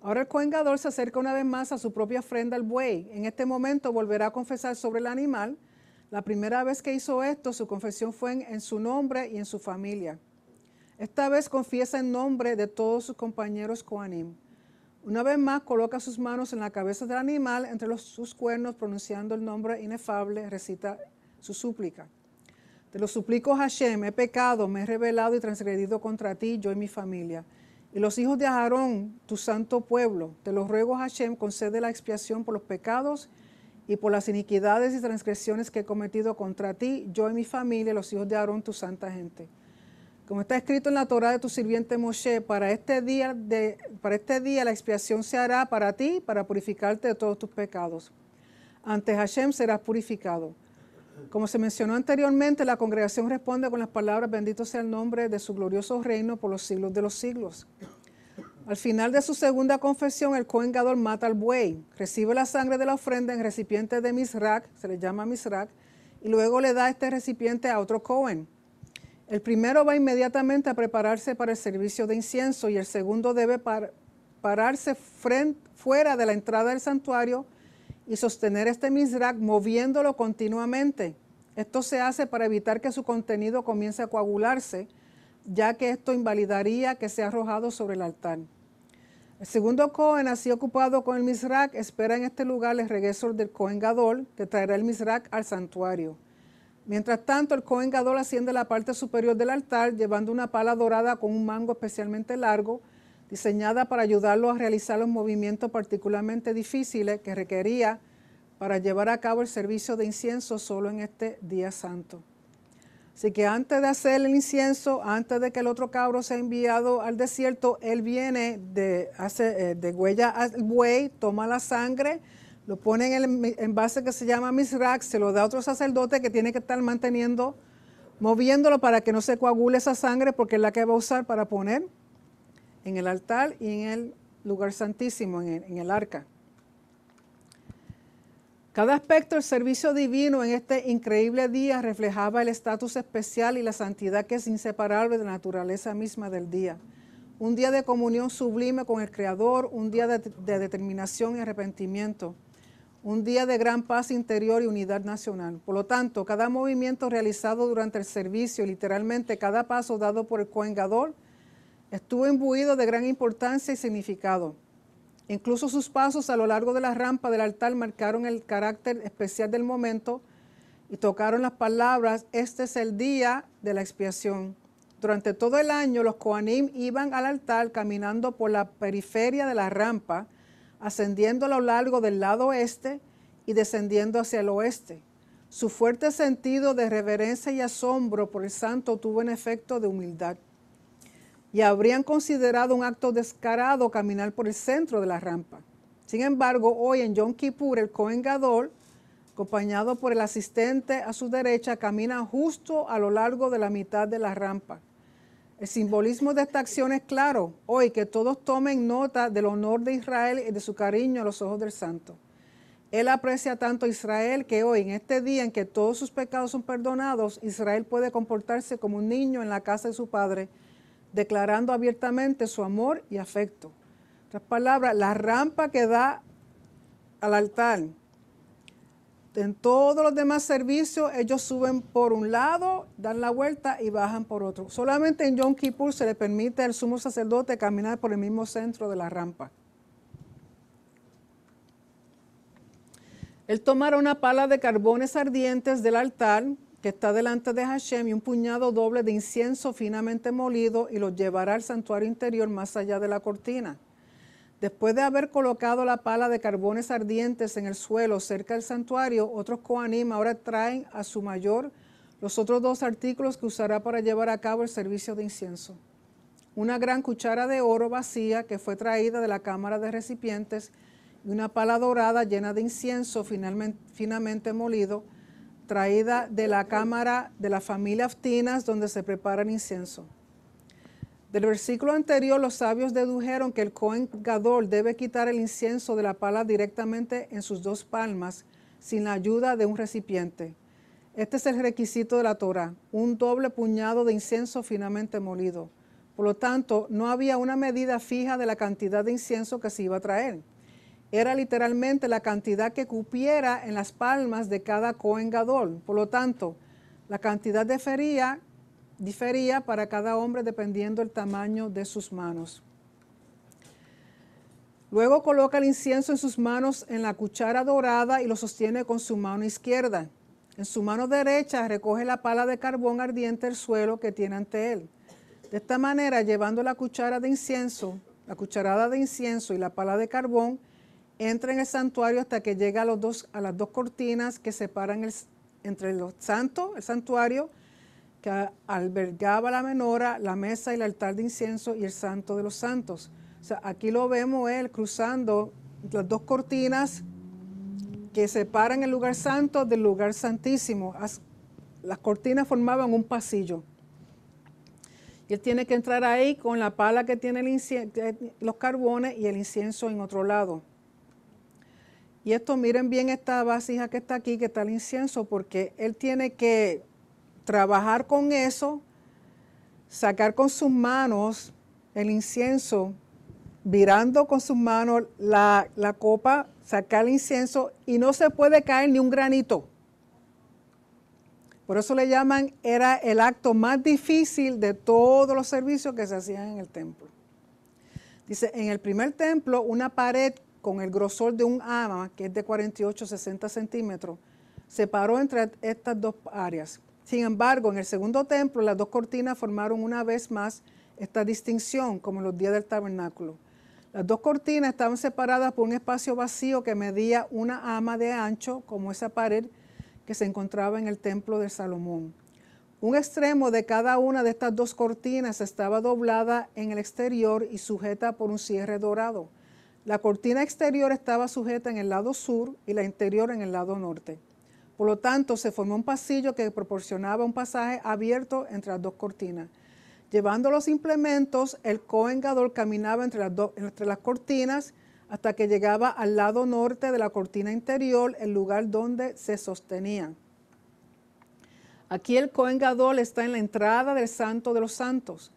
Ahora el coengador se acerca una vez más a su propia ofrenda al buey. En este momento volverá a confesar sobre el animal la primera vez que hizo esto, su confesión fue en, su nombre y en su familia. Esta vez confiesa en nombre de todos sus compañeros coanim. Una vez más, coloca sus manos en la cabeza del animal entre los, sus cuernos, pronunciando el nombre inefable, recita su súplica. Te lo suplico, Hashem, he pecado, me he rebelado y transgredido contra ti, yo y mi familia. Y los hijos de Aarón, tu santo pueblo, te lo ruego, Hashem, concede la expiación por los pecados y por las iniquidades y transgresiones que he cometido contra ti, yo y mi familia, los hijos de Aarón, tu santa gente. Como está escrito en la Torah de tu sirviente Moshe, para este día, de, para este día la expiación se hará para ti, para purificarte de todos tus pecados. Ante Hashem serás purificado. Como se mencionó anteriormente, la congregación responde con las palabras, bendito sea el nombre de su glorioso reino por los siglos de los siglos. Al final de su segunda confesión, el Cohen mata al buey, recibe la sangre de la ofrenda en recipiente de Misrak, se le llama Misrak, y luego le da este recipiente a otro Cohen. El primero va inmediatamente a prepararse para el servicio de incienso y el segundo debe pararse fuera de la entrada del santuario y sostener este Misrak moviéndolo continuamente. Esto se hace para evitar que su contenido comience a coagularse ya que esto invalidaría que sea arrojado sobre el altar. El segundo Cohen, así ocupado con el Misrak, espera en este lugar el regreso del Cohen Gadol, que traerá el Misrak al santuario. Mientras tanto, el Cohen Gadol asciende la parte superior del altar, llevando una pala dorada con un mango especialmente largo, diseñada para ayudarlo a realizar los movimientos particularmente difíciles que requería para llevar a cabo el servicio de incienso solo en este día santo. Así que antes de hacer el incienso, antes de que el otro cabro sea enviado al desierto, él viene de, eh, de huella al buey, toma la sangre, lo pone en el envase que se llama misrax, se lo da a otro sacerdote que tiene que estar manteniendo, moviéndolo para que no se coagule esa sangre, porque es la que va a usar para poner en el altar y en el lugar santísimo, en el arca. Cada aspecto del servicio divino en este increíble día reflejaba el estatus especial y la santidad que es inseparable de la naturaleza misma del día. Un día de comunión sublime con el Creador, un día de, determinación y arrepentimiento, un día de gran paz interior y unidad nacional. Por lo tanto, cada movimiento realizado durante el servicio, literalmente cada paso dado por el coengador, estuvo imbuido de gran importancia y significado. Incluso sus pasos a lo largo de la rampa del altar marcaron el carácter especial del momento y tocaron las palabras, este es el día de la expiación. Durante todo el año los coanim iban al altar caminando por la periferia de la rampa, ascendiendo a lo largo del lado este y descendiendo hacia el oeste. Su fuerte sentido de reverencia y asombro por el santo tuvo en efecto de humildad y habrían considerado un acto descarado caminar por el centro de la rampa. Sin embargo, hoy en Yom Kippur, el Cohen Gadol, acompañado por el asistente a su derecha, camina justo a lo largo de la mitad de la rampa. El simbolismo de esta acción es claro. Hoy que todos tomen nota del honor de Israel y de su cariño a los ojos del santo. Él aprecia tanto a Israel que hoy, en este día en que todos sus pecados son perdonados, Israel puede comportarse como un niño en la casa de su padre declarando abiertamente su amor y afecto. En otras palabras, la rampa que da al altar. En todos los demás servicios, ellos suben por un lado, dan la vuelta y bajan por otro. Solamente en Yom Kippur se le permite al sumo sacerdote caminar por el mismo centro de la rampa. Él tomará una pala de carbones ardientes del altar que está delante de Hashem y un puñado doble de incienso finamente molido y los llevará al santuario interior más allá de la cortina. Después de haber colocado la pala de carbones ardientes en el suelo cerca del santuario, otros coanim ahora traen a su mayor los otros dos artículos que usará para llevar a cabo el servicio de incienso. Una gran cuchara de oro vacía que fue traída de la cámara de recipientes y una pala dorada llena de incienso finalmente, finamente molido traída de la Cámara de la familia Aftinas, donde se prepara el incienso. Del versículo anterior, los sabios dedujeron que el Cohen Gadol debe quitar el incienso de la pala directamente en sus dos palmas, sin la ayuda de un recipiente. Este es el requisito de la Torah, un doble puñado de incienso finamente molido. Por lo tanto, no había una medida fija de la cantidad de incienso que se iba a traer era literalmente la cantidad que cupiera en las palmas de cada coengador. Por lo tanto, la cantidad difería, difería para cada hombre dependiendo el tamaño de sus manos. Luego coloca el incienso en sus manos en la cuchara dorada y lo sostiene con su mano izquierda. En su mano derecha recoge la pala de carbón ardiente del suelo que tiene ante él. De esta manera, llevando la cuchara de incienso, la cucharada de incienso y la pala de carbón, entra en el santuario hasta que llega a, los dos, a las dos cortinas que separan entre los santos, el santuario, que albergaba la menora, la mesa y el altar de incienso y el santo de los santos. O sea, aquí lo vemos él cruzando las dos cortinas que separan el lugar santo del lugar santísimo. Las cortinas formaban un pasillo. Y él tiene que entrar ahí con la pala que tiene los carbones y el incienso en otro lado. Y esto, miren bien esta vasija que está aquí, que está el incienso, porque él tiene que trabajar con eso, sacar con sus manos el incienso, virando con sus manos la, la copa, sacar el incienso y no se puede caer ni un granito. Por eso le llaman, era el acto más difícil de todos los servicios que se hacían en el templo. Dice, en el primer templo una pared con el grosor de un ama, que es de 48-60 centímetros, separó entre estas dos áreas. Sin embargo, en el segundo templo, las dos cortinas formaron una vez más esta distinción, como en los días del tabernáculo. Las dos cortinas estaban separadas por un espacio vacío que medía una ama de ancho, como esa pared que se encontraba en el templo de Salomón. Un extremo de cada una de estas dos cortinas estaba doblada en el exterior y sujeta por un cierre dorado. La cortina exterior estaba sujeta en el lado sur y la interior en el lado norte. Por lo tanto, se formó un pasillo que proporcionaba un pasaje abierto entre las dos cortinas. Llevando los implementos, el coengador caminaba entre las, entre las cortinas hasta que llegaba al lado norte de la cortina interior, el lugar donde se sostenían. Aquí el coengador está en la entrada del Santo de los Santos.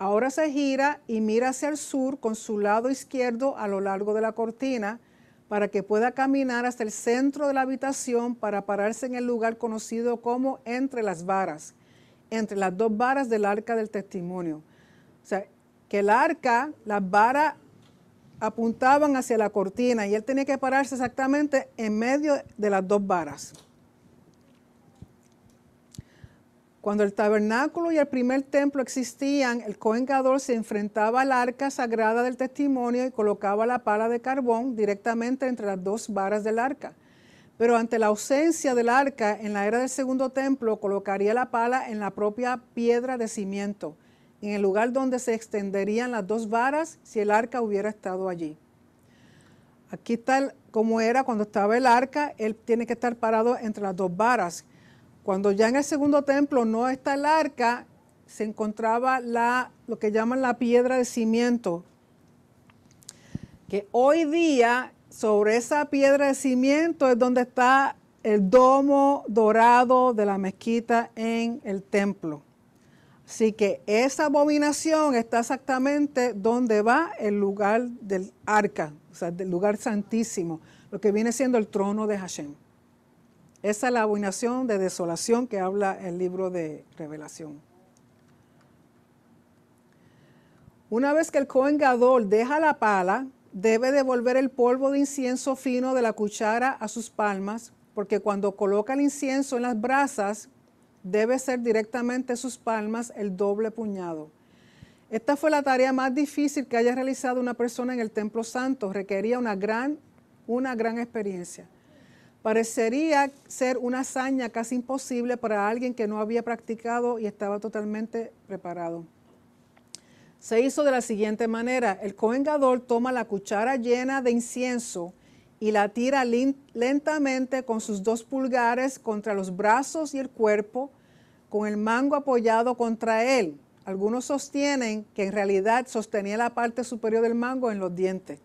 Ahora se gira y mira hacia el sur con su lado izquierdo a lo largo de la cortina para que pueda caminar hasta el centro de la habitación para pararse en el lugar conocido como entre las varas, entre las dos varas del arca del testimonio. O sea, que el arca, las varas apuntaban hacia la cortina y él tenía que pararse exactamente en medio de las dos varas. Cuando el tabernáculo y el primer templo existían, el coengador se enfrentaba al arca sagrada del testimonio y colocaba la pala de carbón directamente entre las dos varas del arca. Pero ante la ausencia del arca, en la era del segundo templo, colocaría la pala en la propia piedra de cimiento, en el lugar donde se extenderían las dos varas si el arca hubiera estado allí. Aquí tal como era cuando estaba el arca, él tiene que estar parado entre las dos varas cuando ya en el segundo templo no está el arca, se encontraba la, lo que llaman la piedra de cimiento, que hoy día sobre esa piedra de cimiento es donde está el domo dorado de la mezquita en el templo. Así que esa abominación está exactamente donde va el lugar del arca, o sea, del lugar santísimo, lo que viene siendo el trono de Hashem. Esa es la abominación de desolación que habla el libro de Revelación. Una vez que el Cohen Gadol deja la pala, debe devolver el polvo de incienso fino de la cuchara a sus palmas, porque cuando coloca el incienso en las brasas, debe ser directamente sus palmas el doble puñado. Esta fue la tarea más difícil que haya realizado una persona en el Templo Santo. Requería una gran, una gran experiencia. Parecería ser una hazaña casi imposible para alguien que no había practicado y estaba totalmente preparado. Se hizo de la siguiente manera. El coengador toma la cuchara llena de incienso y la tira lentamente con sus dos pulgares contra los brazos y el cuerpo, con el mango apoyado contra él. Algunos sostienen que en realidad sostenía la parte superior del mango en los dientes.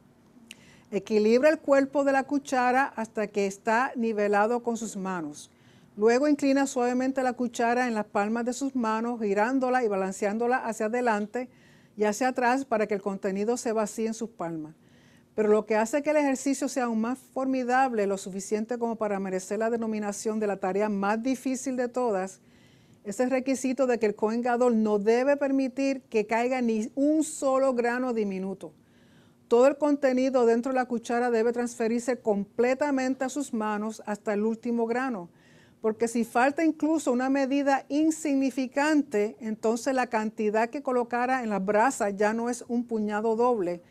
Equilibra el cuerpo de la cuchara hasta que está nivelado con sus manos. Luego inclina suavemente la cuchara en las palmas de sus manos, girándola y balanceándola hacia adelante y hacia atrás para que el contenido se vacíe en sus palmas. Pero lo que hace que el ejercicio sea aún más formidable, lo suficiente como para merecer la denominación de la tarea más difícil de todas, es el requisito de que el coengador no debe permitir que caiga ni un solo grano diminuto. Todo el contenido dentro de la cuchara debe transferirse completamente a sus manos hasta el último grano, porque si falta incluso una medida insignificante, entonces la cantidad que colocara en la brasa ya no es un puñado doble,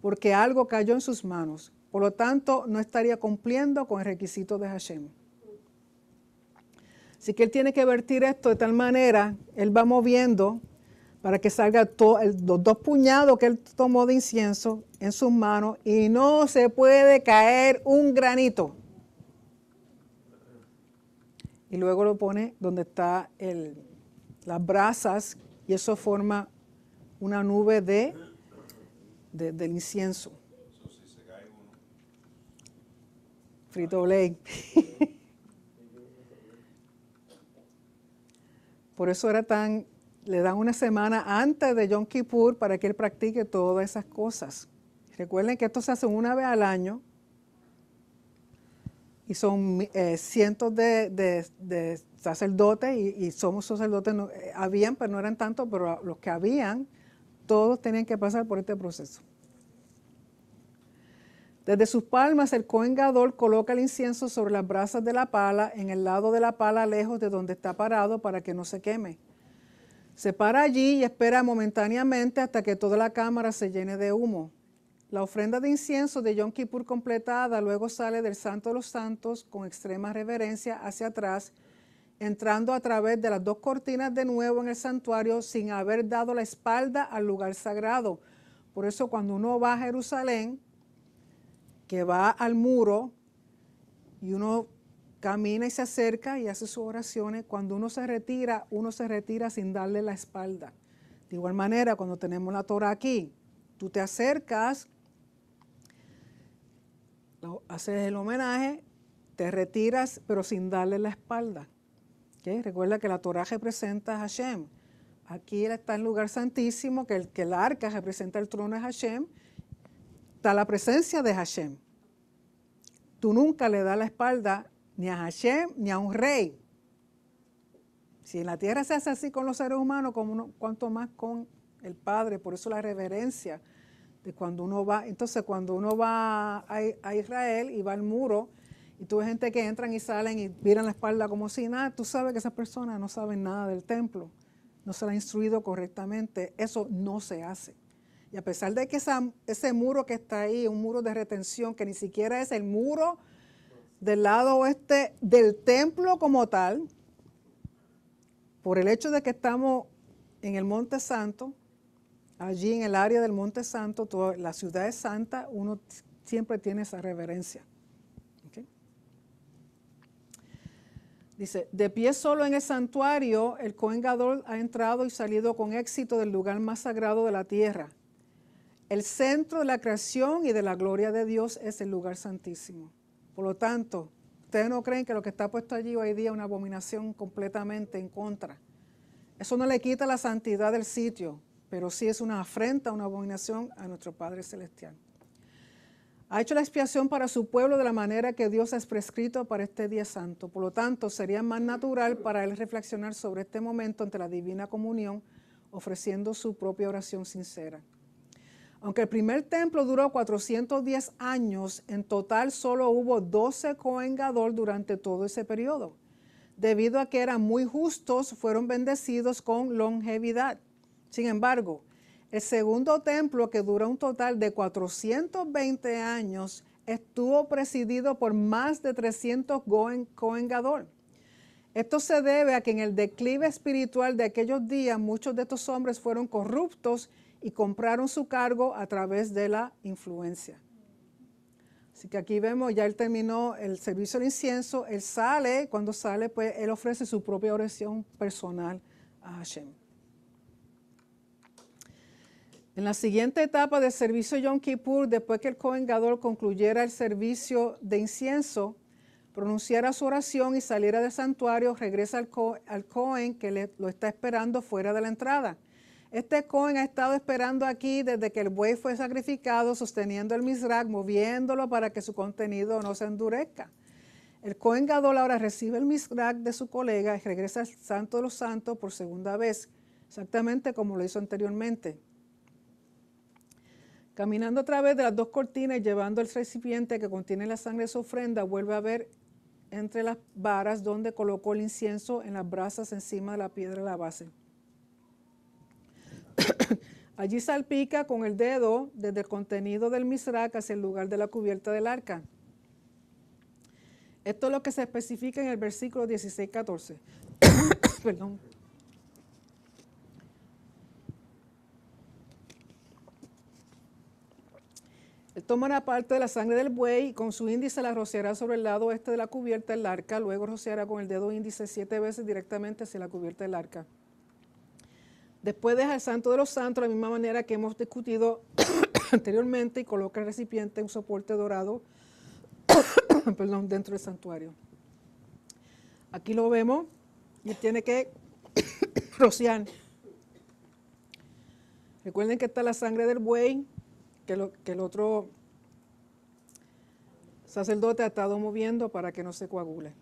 porque algo cayó en sus manos. Por lo tanto, no estaría cumpliendo con el requisito de Hashem. Así que él tiene que vertir esto de tal manera, él va moviendo para que salga los dos puñados que él tomó de incienso en sus manos y no se puede caer un granito. Y luego lo pone donde está el, las brasas y eso forma una nube de, del incienso. Frito ley [laughs] Por eso era tan le dan una semana antes de Yom Kippur para que él practique todas esas cosas. Recuerden que esto se hace una vez al año y son eh, cientos de, sacerdotes y, somos sacerdotes, eh, habían, pero no eran tantos, pero los que habían, todos tenían que pasar por este proceso. Desde sus palmas el coengador coloca el incienso sobre las brasas de la pala en el lado de la pala lejos de donde está parado para que no se queme. Se para allí y espera momentáneamente hasta que toda la cámara se llene de humo. La ofrenda de incienso de Yom Kippur completada luego sale del Santo de los Santos con extrema reverencia hacia atrás, entrando a través de las dos cortinas de nuevo en el santuario sin haber dado la espalda al lugar sagrado. Por eso cuando uno va a Jerusalén, que va al muro y uno camina y se acerca y hace sus oraciones. Cuando uno se retira, uno se retira sin darle la espalda. De igual manera, cuando tenemos la Torah aquí, tú te acercas, haces el homenaje, te retiras, pero sin darle la espalda. Recuerda que la Torah representa a Hashem. Aquí está el lugar santísimo, que el, que el arca representa el trono de Hashem. Está la presencia de Hashem. Tú nunca le das la espalda ni a Hashem, ni a un rey. Si en la tierra se hace así con los seres humanos, ¿cuánto cuanto más con el Padre, por eso la reverencia de cuando uno va, entonces cuando uno va a, Israel y va al muro, y tú ves gente que entran y salen y miran la espalda como si nada, tú sabes que esas personas no saben nada del templo, no se la ha instruido correctamente, eso no se hace. Y a pesar de que ese muro que está ahí, un muro de retención, que ni siquiera es el muro del lado oeste del templo como tal, por el hecho de que estamos en el Monte Santo, allí en el área del Monte Santo, la ciudad es santa, uno siempre tiene esa reverencia. Dice, de pie solo en el santuario, el coengador ha entrado y salido con éxito del lugar más sagrado de la tierra. El centro de la creación y de la gloria de Dios es el lugar santísimo. Por lo tanto, ustedes no creen que lo que está puesto allí hoy día es una abominación completamente en contra. Eso no le quita la santidad del sitio, pero sí es una afrenta, una abominación a nuestro Padre Celestial. Ha hecho la expiación para su pueblo de la manera que Dios ha prescrito para este día santo. Por lo tanto, sería más natural para él reflexionar sobre este momento ante la divina comunión, ofreciendo su propia oración sincera. Aunque el primer templo duró 410 años, en total solo hubo 12 coengador durante todo ese periodo. Debido a que eran muy justos, fueron bendecidos con longevidad. Sin embargo, el segundo templo, que duró un total de 420 años, estuvo presidido por más de 300 coengador. Esto se debe a que en el declive espiritual de aquellos días muchos de estos hombres fueron corruptos y compraron su cargo a través de la influencia. Así que aquí vemos, ya él terminó el servicio del incienso, él sale, cuando sale, pues él ofrece su propia oración personal a Hashem. En la siguiente etapa del servicio Yom Kippur, después que el cohen Gador concluyera el servicio de incienso, pronunciara su oración y saliera del santuario, regresa al, co-cohen que lo está esperando fuera de la entrada. Este Cohen ha estado esperando aquí desde que el buey fue sacrificado, sosteniendo el Misrak, moviéndolo para que su contenido no se endurezca. El Cohen Gadol ahora recibe el Misrak de su colega y regresa al Santo de los Santos por segunda vez, exactamente como lo hizo anteriormente. Caminando a través de las dos cortinas y llevando el recipiente que contiene la sangre de su ofrenda, vuelve a ver entre las varas donde colocó el incienso en las brasas encima de la piedra de la base. [coughs] Allí salpica con el dedo desde el contenido del misrac hacia el lugar de la cubierta del arca. Esto es lo que se especifica en el versículo 16-14. [coughs] Perdón. Él tomará parte de la sangre del buey y con su índice la rociará sobre el lado este de la cubierta del arca, luego rociará con el dedo índice siete veces directamente hacia la cubierta del arca. Después deja el santo de los santos de la misma manera que hemos discutido [coughs] anteriormente y coloca el recipiente en un soporte dorado [coughs] perdón, dentro del santuario. Aquí lo vemos y tiene que [coughs] rociar. Recuerden que está la sangre del buey, que, que el otro sacerdote ha estado moviendo para que no se coagule.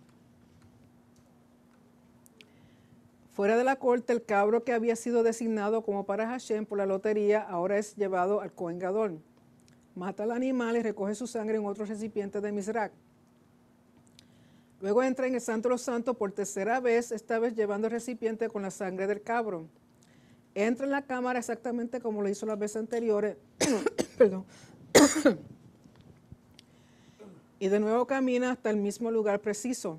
Fuera de la corte, el cabro que había sido designado como para Hashem por la lotería ahora es llevado al Cohen Gadol. Mata al animal y recoge su sangre en otro recipiente de Misrak. Luego entra en el Santo los Santos por tercera vez, esta vez llevando el recipiente con la sangre del cabro. Entra en la cámara exactamente como lo hizo las veces anteriores. [coughs] [coughs] y de nuevo camina hasta el mismo lugar preciso.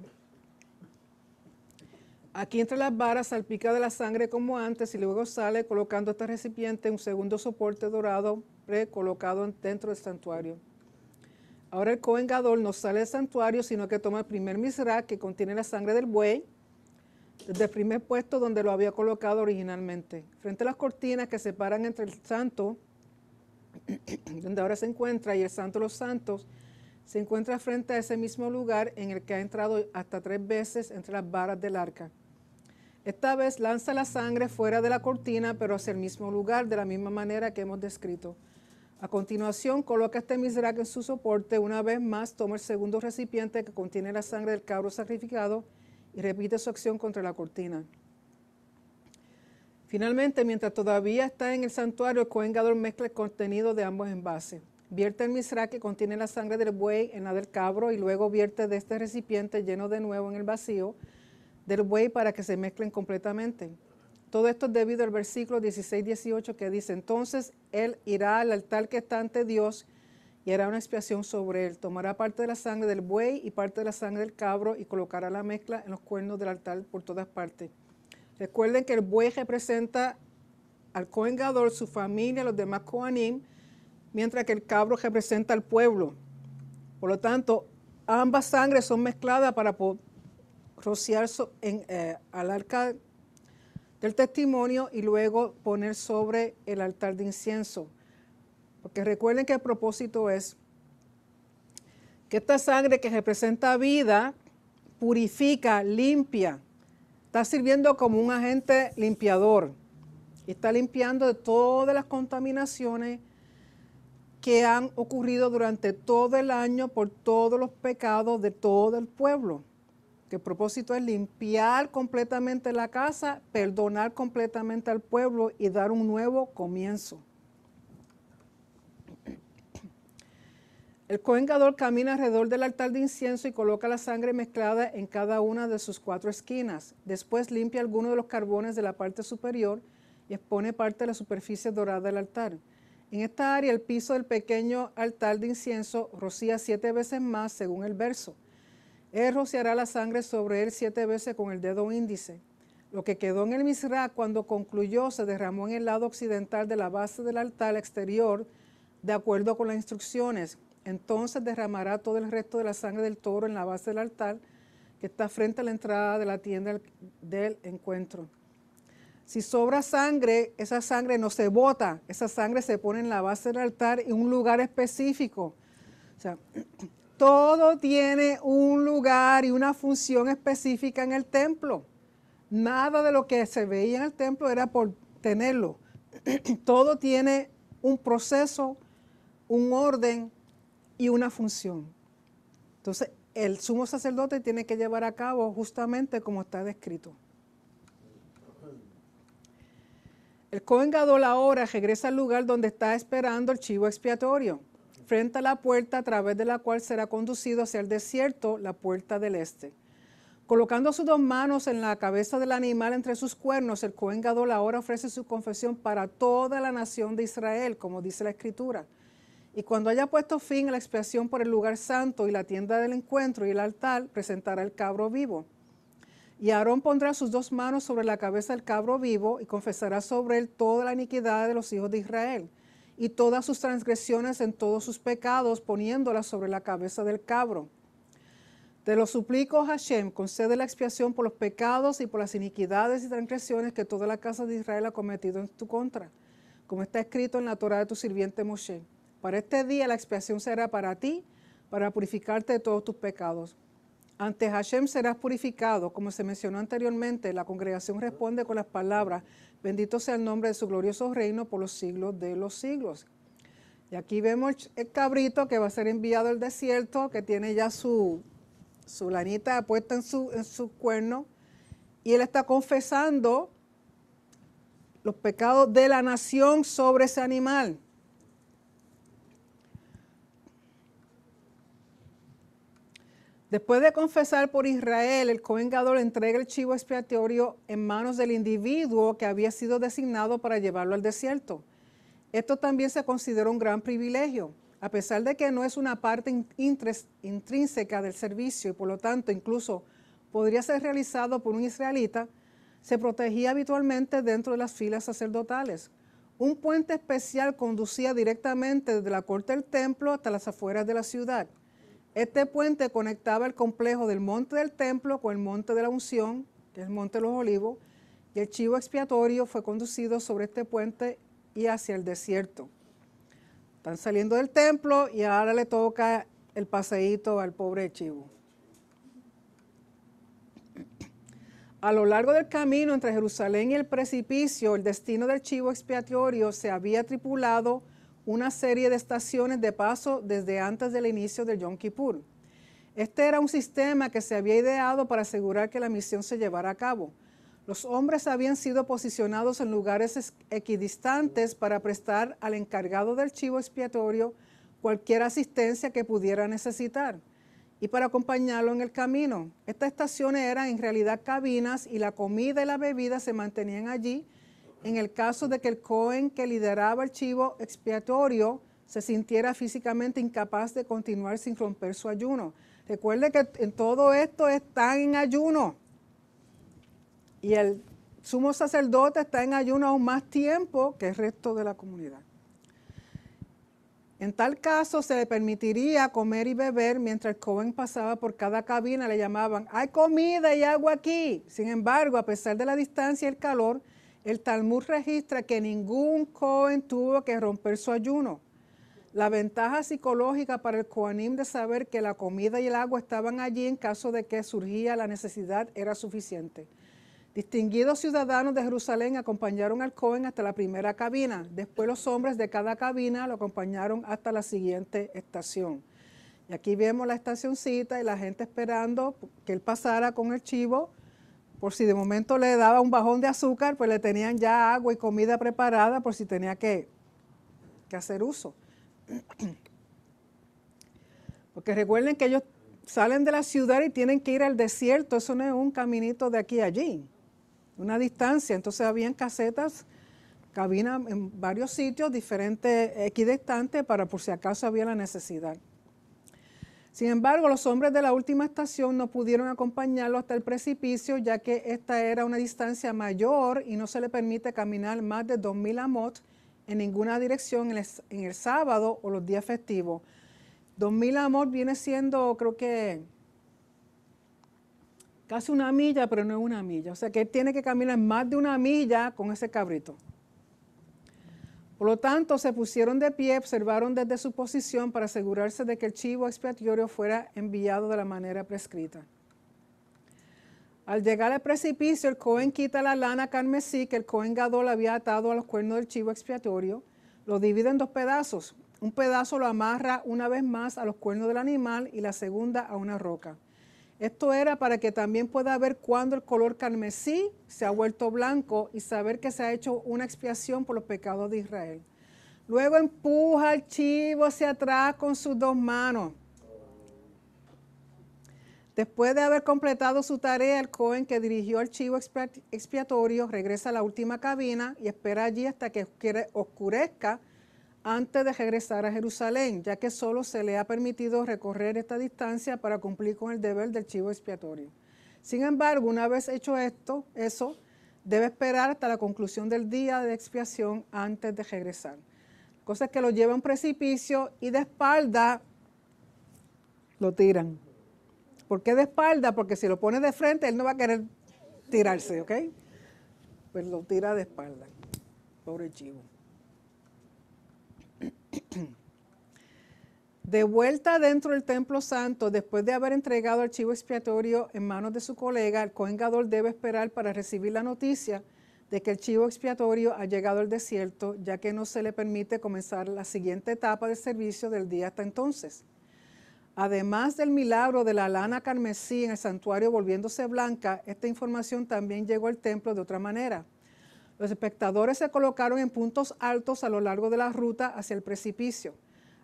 Aquí entre las varas salpica de la sangre como antes y luego sale colocando este recipiente en un segundo soporte dorado precolocado dentro del santuario. Ahora el covengador no sale del santuario, sino que toma el primer misra que contiene la sangre del buey, desde el primer puesto donde lo había colocado originalmente, frente a las cortinas que separan entre el santo, [clears throat] donde ahora se encuentra, y el santo de los santos, se encuentra frente a ese mismo lugar en el que ha entrado hasta tres veces entre las varas del arca. Esta vez lanza la sangre fuera de la cortina, pero hacia el mismo lugar, de la misma manera que hemos descrito. A continuación, coloca este misrak en su soporte. Una vez más, toma el segundo recipiente que contiene la sangre del cabro sacrificado y repite su acción contra la cortina. Finalmente, mientras todavía está en el santuario, el Cohen mezcla el contenido de ambos envases. Vierte el misrak que contiene la sangre del buey en la del cabro y luego vierte de este recipiente lleno de nuevo en el vacío del buey para que se mezclen completamente. Todo esto es debido al versículo 16-18 que dice, entonces él irá al altar que está ante Dios y hará una expiación sobre él. Tomará parte de la sangre del buey y parte de la sangre del cabro y colocará la mezcla en los cuernos del altar por todas partes. Recuerden que el buey representa al coengador, su familia, los demás coanim mientras que el cabro representa al pueblo. Por lo tanto, ambas sangres son mezcladas para, rociar en, eh, al arca del testimonio y luego poner sobre el altar de incienso. Porque recuerden que el propósito es que esta sangre que representa vida purifica, limpia, está sirviendo como un agente limpiador está limpiando de todas las contaminaciones que han ocurrido durante todo el año por todos los pecados de todo el pueblo que el propósito es limpiar completamente la casa, perdonar completamente al pueblo y dar un nuevo comienzo. El coengador camina alrededor del altar de incienso y coloca la sangre mezclada en cada una de sus cuatro esquinas. Después limpia algunos de los carbones de la parte superior y expone parte de la superficie dorada del altar. En esta área, el piso del pequeño altar de incienso rocía siete veces más según el verso. Él rociará la sangre sobre él siete veces con el dedo índice. Lo que quedó en el misra cuando concluyó se derramó en el lado occidental de la base del altar exterior, de acuerdo con las instrucciones. Entonces derramará todo el resto de la sangre del toro en la base del altar que está frente a la entrada de la tienda del encuentro. Si sobra sangre, esa sangre no se bota, esa sangre se pone en la base del altar en un lugar específico. O sea, [clears throat] Todo tiene un lugar y una función específica en el templo. Nada de lo que se veía en el templo era por tenerlo. [clears throat] Todo tiene un proceso, un orden y una función. Entonces, el sumo sacerdote tiene que llevar a cabo justamente como está descrito. El Cohen la ahora regresa al lugar donde está esperando el chivo expiatorio frente a la puerta a través de la cual será conducido hacia el desierto, la puerta del este. Colocando sus dos manos en la cabeza del animal entre sus cuernos, el Cohen la ahora ofrece su confesión para toda la nación de Israel, como dice la Escritura. Y cuando haya puesto fin a la expiación por el lugar santo y la tienda del encuentro y el altar, presentará el cabro vivo. Y Aarón pondrá sus dos manos sobre la cabeza del cabro vivo y confesará sobre él toda la iniquidad de los hijos de Israel y todas sus transgresiones en todos sus pecados, poniéndolas sobre la cabeza del cabro. Te lo suplico, Hashem, concede la expiación por los pecados y por las iniquidades y transgresiones que toda la casa de Israel ha cometido en tu contra, como está escrito en la Torah de tu sirviente Moshe. Para este día la expiación será para ti, para purificarte de todos tus pecados. Ante Hashem serás purificado. Como se mencionó anteriormente, la congregación responde con las palabras, Bendito sea el nombre de su glorioso reino por los siglos de los siglos. Y aquí vemos el cabrito que va a ser enviado al desierto, que tiene ya su, lanita puesta en en su cuerno. Y él está confesando los pecados de la nación sobre ese animal. Después de confesar por Israel, el Cohen entrega el chivo expiatorio en manos del individuo que había sido designado para llevarlo al desierto. Esto también se considera un gran privilegio, a pesar de que no es una parte intrínseca del servicio y por lo tanto incluso podría ser realizado por un israelita, se protegía habitualmente dentro de las filas sacerdotales. Un puente especial conducía directamente desde la corte del templo hasta las afueras de la ciudad. Este puente conectaba el complejo del Monte del Templo con el Monte de la Unción, que es el Monte de los Olivos, y el chivo expiatorio fue conducido sobre este puente y hacia el desierto. Están saliendo del templo y ahora le toca el paseíto al pobre chivo. A lo largo del camino entre Jerusalén y el precipicio, el destino del chivo expiatorio se había tripulado una serie de estaciones de paso desde antes del inicio del Yom Kippur. Este era un sistema que se había ideado para asegurar que la misión se llevara a cabo. Los hombres habían sido posicionados en lugares equidistantes para prestar al encargado del chivo expiatorio cualquier asistencia que pudiera necesitar y para acompañarlo en el camino. Estas estaciones eran en realidad cabinas y la comida y la bebida se mantenían allí en el caso de que el Cohen que lideraba el chivo expiatorio se sintiera físicamente incapaz de continuar sin romper su ayuno. Recuerde que en todo esto están en ayuno y el sumo sacerdote está en ayuno aún más tiempo que el resto de la comunidad. En tal caso, se le permitiría comer y beber mientras el Cohen pasaba por cada cabina, le llamaban, hay comida y agua aquí. Sin embargo, a pesar de la distancia y el calor, el Talmud registra que ningún Cohen tuvo que romper su ayuno. La ventaja psicológica para el cohen de saber que la comida y el agua estaban allí en caso de que surgía la necesidad era suficiente. Distinguidos ciudadanos de Jerusalén acompañaron al Cohen hasta la primera cabina. Después los hombres de cada cabina lo acompañaron hasta la siguiente estación. Y aquí vemos la estacioncita y la gente esperando que él pasara con el chivo por si de momento le daba un bajón de azúcar, pues le tenían ya agua y comida preparada por si tenía que, que hacer uso. [clears throat] Porque recuerden que ellos salen de la ciudad y tienen que ir al desierto, eso no es un caminito de aquí a allí, una distancia. Entonces habían casetas, cabinas en varios sitios diferentes, equidistantes, para por si acaso había la necesidad. Sin embargo, los hombres de la última estación no pudieron acompañarlo hasta el precipicio, ya que esta era una distancia mayor y no se le permite caminar más de 2.000 amot en ninguna dirección en el, sábado o los días festivos. 2.000 amot viene siendo, creo que, casi una milla, pero no es una milla. O sea que él tiene que caminar más de una milla con ese cabrito. Por lo tanto, se pusieron de pie, observaron desde su posición para asegurarse de que el chivo expiatorio fuera enviado de la manera prescrita. Al llegar al precipicio, el Cohen quita la lana carmesí que el Cohen Gadol había atado a los cuernos del chivo expiatorio, lo divide en dos pedazos. Un pedazo lo amarra una vez más a los cuernos del animal y la segunda a una roca. Esto era para que también pueda ver cuando el color carmesí se ha vuelto blanco y saber que se ha hecho una expiación por los pecados de Israel. Luego empuja el chivo hacia atrás con sus dos manos. Después de haber completado su tarea, el Cohen que dirigió el chivo expiatorio regresa a la última cabina y espera allí hasta que oscurezca antes de regresar a Jerusalén, ya que solo se le ha permitido recorrer esta distancia para cumplir con el deber del chivo expiatorio. Sin embargo, una vez hecho esto, eso debe esperar hasta la conclusión del día de expiación antes de regresar. Cosas que lo llevan a un precipicio y de espalda lo tiran. ¿Por qué de espalda? Porque si lo pone de frente, él no va a querer tirarse, ¿ok? Pues lo tira de espalda. Pobre chivo. [clears throat] De vuelta dentro del templo santo, después de haber entregado el chivo expiatorio en manos de su colega, el coengador debe esperar para recibir la noticia de que el chivo expiatorio ha llegado al desierto, ya que no se le permite comenzar la siguiente etapa del servicio del día hasta entonces. Además del milagro de la lana carmesí en el santuario volviéndose blanca, esta información también llegó al templo de otra manera. Los espectadores se colocaron en puntos altos a lo largo de la ruta hacia el precipicio.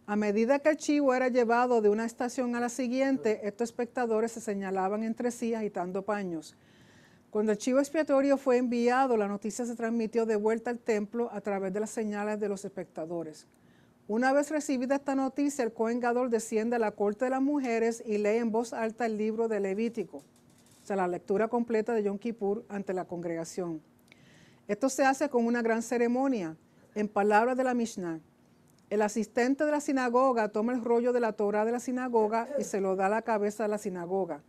A medida que el chivo era llevado de una estación a la siguiente, estos espectadores se señalaban entre sí agitando paños. Cuando el chivo expiatorio fue enviado, la noticia se transmitió de vuelta al templo a través de las señales de los espectadores. Una vez recibida esta noticia, el coengador desciende a la corte de las mujeres y lee en voz alta el libro de Levítico, o sea, la lectura completa de Yom Kippur ante la congregación. Esto se hace con una gran ceremonia. En palabras de la Mishnah, el asistente de la sinagoga toma el rollo de la Torah de la sinagoga y se lo da a la cabeza de la sinagoga.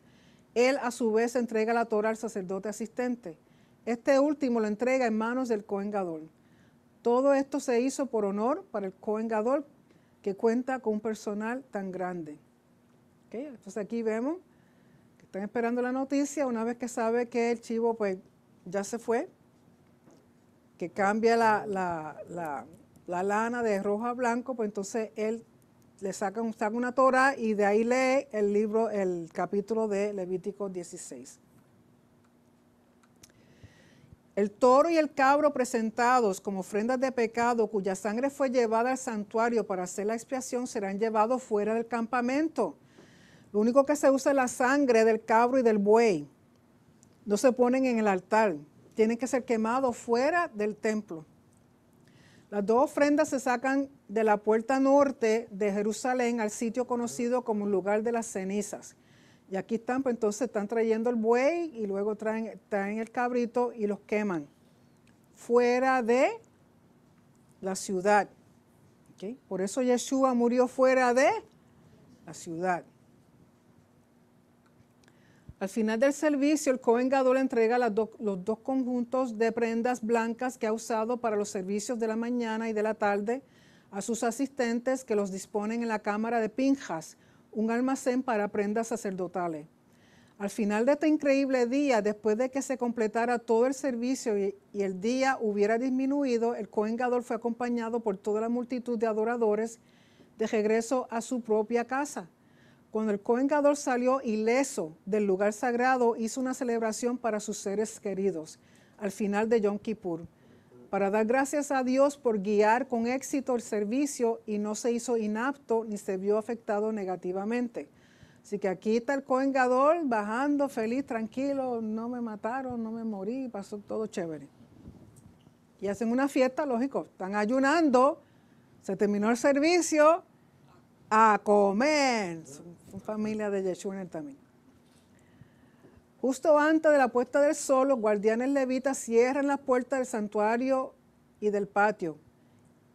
Él a su vez entrega la Torah al sacerdote asistente. Este último la entrega en manos del Cohen Gadol. Todo esto se hizo por honor para el Cohen Gadol, que cuenta con un personal tan grande. Entonces aquí vemos que están esperando la noticia. Una vez que sabe que el chivo pues, ya se fue, que cambia la, lana de rojo a blanco, pues entonces él le saca, saca una tora y de ahí lee el libro, el capítulo de Levítico 16. El toro y el cabro presentados como ofrendas de pecado cuya sangre fue llevada al santuario para hacer la expiación serán llevados fuera del campamento. Lo único que se usa es la sangre del cabro y del buey. No se ponen en el altar tienen que ser quemados fuera del templo. Las dos ofrendas se sacan de la puerta norte de Jerusalén al sitio conocido como el lugar de las cenizas. Y aquí están, pues entonces están trayendo el buey y luego traen, traen el cabrito y los queman fuera de la ciudad. Por eso Yeshua murió fuera de la ciudad. Al final del servicio, el Cohen entrega los dos conjuntos de prendas blancas que ha usado para los servicios de la mañana y de la tarde a sus asistentes que los disponen en la cámara de Pinjas, un almacén para prendas sacerdotales. Al final de este increíble día, después de que se completara todo el servicio y, el día hubiera disminuido, el Cohen fue acompañado por toda la multitud de adoradores de regreso a su propia casa. Cuando el Cohen Gadol salió ileso del lugar sagrado, hizo una celebración para sus seres queridos al final de Yom Kippur, para dar gracias a Dios por guiar con éxito el servicio y no se hizo inapto ni se vio afectado negativamente. Así que aquí está el Cohen bajando feliz, tranquilo, no me mataron, no me morí, pasó todo chévere. Y hacen una fiesta, lógico, están ayunando, se terminó el servicio, a comer familia de Yeshua en también. Justo antes de la puesta del sol, los guardianes levitas cierran las puertas del santuario y del patio.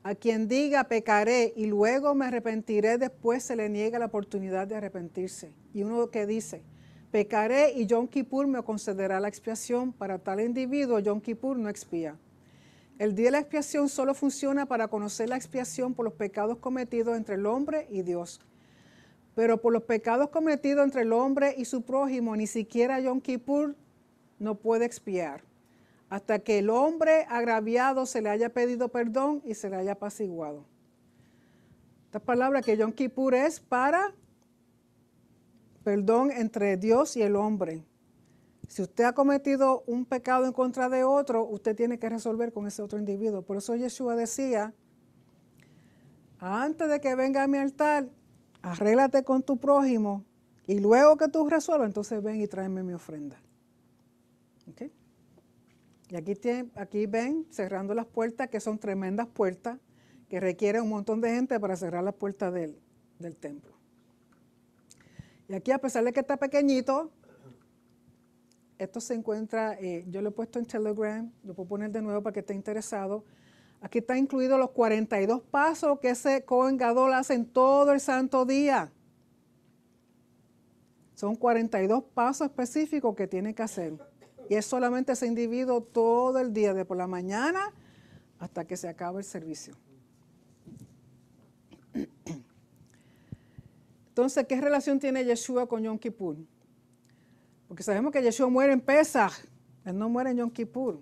A quien diga pecaré y luego me arrepentiré, después se le niega la oportunidad de arrepentirse. Y uno que dice, pecaré y Yom Kippur me concederá la expiación. Para tal individuo, Yom Kippur no expía. El día de la expiación solo funciona para conocer la expiación por los pecados cometidos entre el hombre y Dios. Pero por los pecados cometidos entre el hombre y su prójimo, ni siquiera Yom Kippur no puede expiar, hasta que el hombre agraviado se le haya pedido perdón y se le haya apaciguado. Esta palabra que Yom Kippur es para perdón entre Dios y el hombre. Si usted ha cometido un pecado en contra de otro, usted tiene que resolver con ese otro individuo. Por eso Yeshua decía, antes de que venga a mi altar, arréglate con tu prójimo y luego que tú resuelvas, entonces ven y tráeme mi ofrenda. Y aquí, aquí ven cerrando las puertas, que son tremendas puertas, que requieren un montón de gente para cerrar las puertas del, templo. Y aquí, a pesar de que está pequeñito, esto se encuentra, eh, yo lo he puesto en Telegram, lo puedo poner de nuevo para que esté interesado. Aquí está incluidos los 42 pasos que ese Cohen Gadol hace en todo el santo día. Son 42 pasos específicos que tiene que hacer. Y es solamente ese individuo todo el día, de por la mañana hasta que se acabe el servicio. Entonces, ¿qué relación tiene Yeshua con Yom Kippur? Porque sabemos que Yeshua muere en Pesach, él no muere en Yom Kippur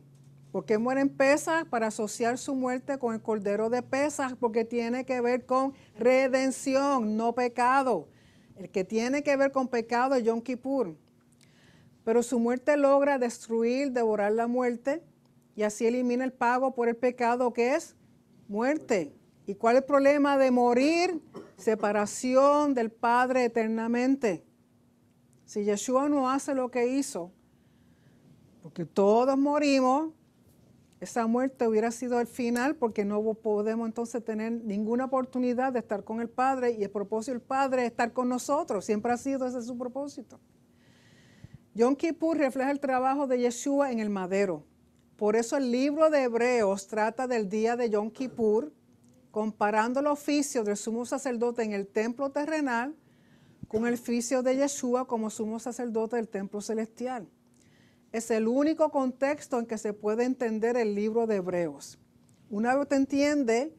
porque muere en Pesas? Para asociar su muerte con el Cordero de Pesas, porque tiene que ver con redención, no pecado. El que tiene que ver con pecado es Yom Kippur. Pero su muerte logra destruir, devorar la muerte y así elimina el pago por el pecado que es muerte. ¿Y cuál es el problema de morir? Separación del Padre eternamente. Si Yeshua no hace lo que hizo, porque todos morimos, esa muerte hubiera sido el final porque no podemos entonces tener ninguna oportunidad de estar con el Padre y el propósito del Padre es estar con nosotros, siempre ha sido ese su propósito. Yom Kippur refleja el trabajo de Yeshua en el madero. Por eso el libro de Hebreos trata del día de Yom Kippur, comparando el oficio del sumo sacerdote en el templo terrenal con el oficio de Yeshua como sumo sacerdote del templo celestial es el único contexto en que se puede entender el libro de Hebreos. Una vez te entiende,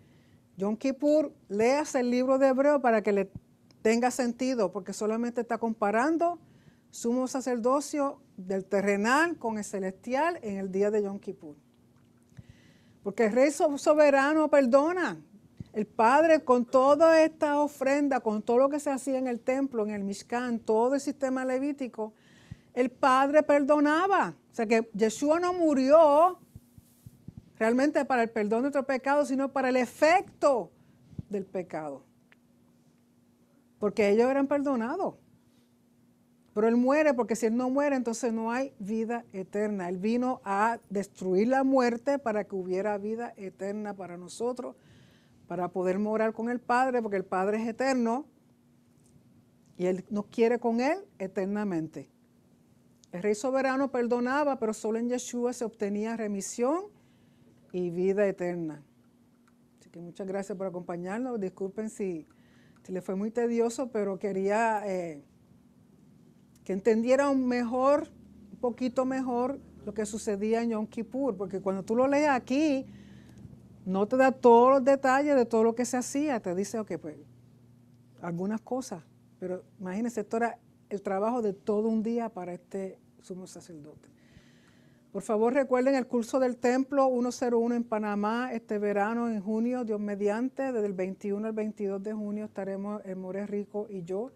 John Kippur, leas el libro de Hebreos para que le tenga sentido, porque solamente está comparando sumo sacerdocio del terrenal con el celestial en el día de Yom Kippur. Porque el rey soberano perdona. El Padre con toda esta ofrenda, con todo lo que se hacía en el templo, en el Mishkan, todo el sistema levítico, el Padre perdonaba. O sea que Yeshua no murió realmente para el perdón de otro pecado, sino para el efecto del pecado. Porque ellos eran perdonados. Pero Él muere, porque si Él no muere, entonces no hay vida eterna. Él vino a destruir la muerte para que hubiera vida eterna para nosotros, para poder morar con el Padre, porque el Padre es eterno y Él nos quiere con Él eternamente. El rey soberano perdonaba, pero solo en Yeshua se obtenía remisión y vida eterna. Así que muchas gracias por acompañarnos. Disculpen si, les le fue muy tedioso, pero quería eh, que entendieran mejor, un poquito mejor, lo que sucedía en Yom Kippur, porque cuando tú lo lees aquí, no te da todos los detalles de todo lo que se hacía, te dice, ok, pues algunas cosas, pero imagínense, esto era el trabajo de todo un día para este sumo sacerdote. Por favor, recuerden el curso del Templo 101 en Panamá este verano, en junio, Dios mediante, desde el 21 al 22 de junio estaremos en eh, More Rico y yo.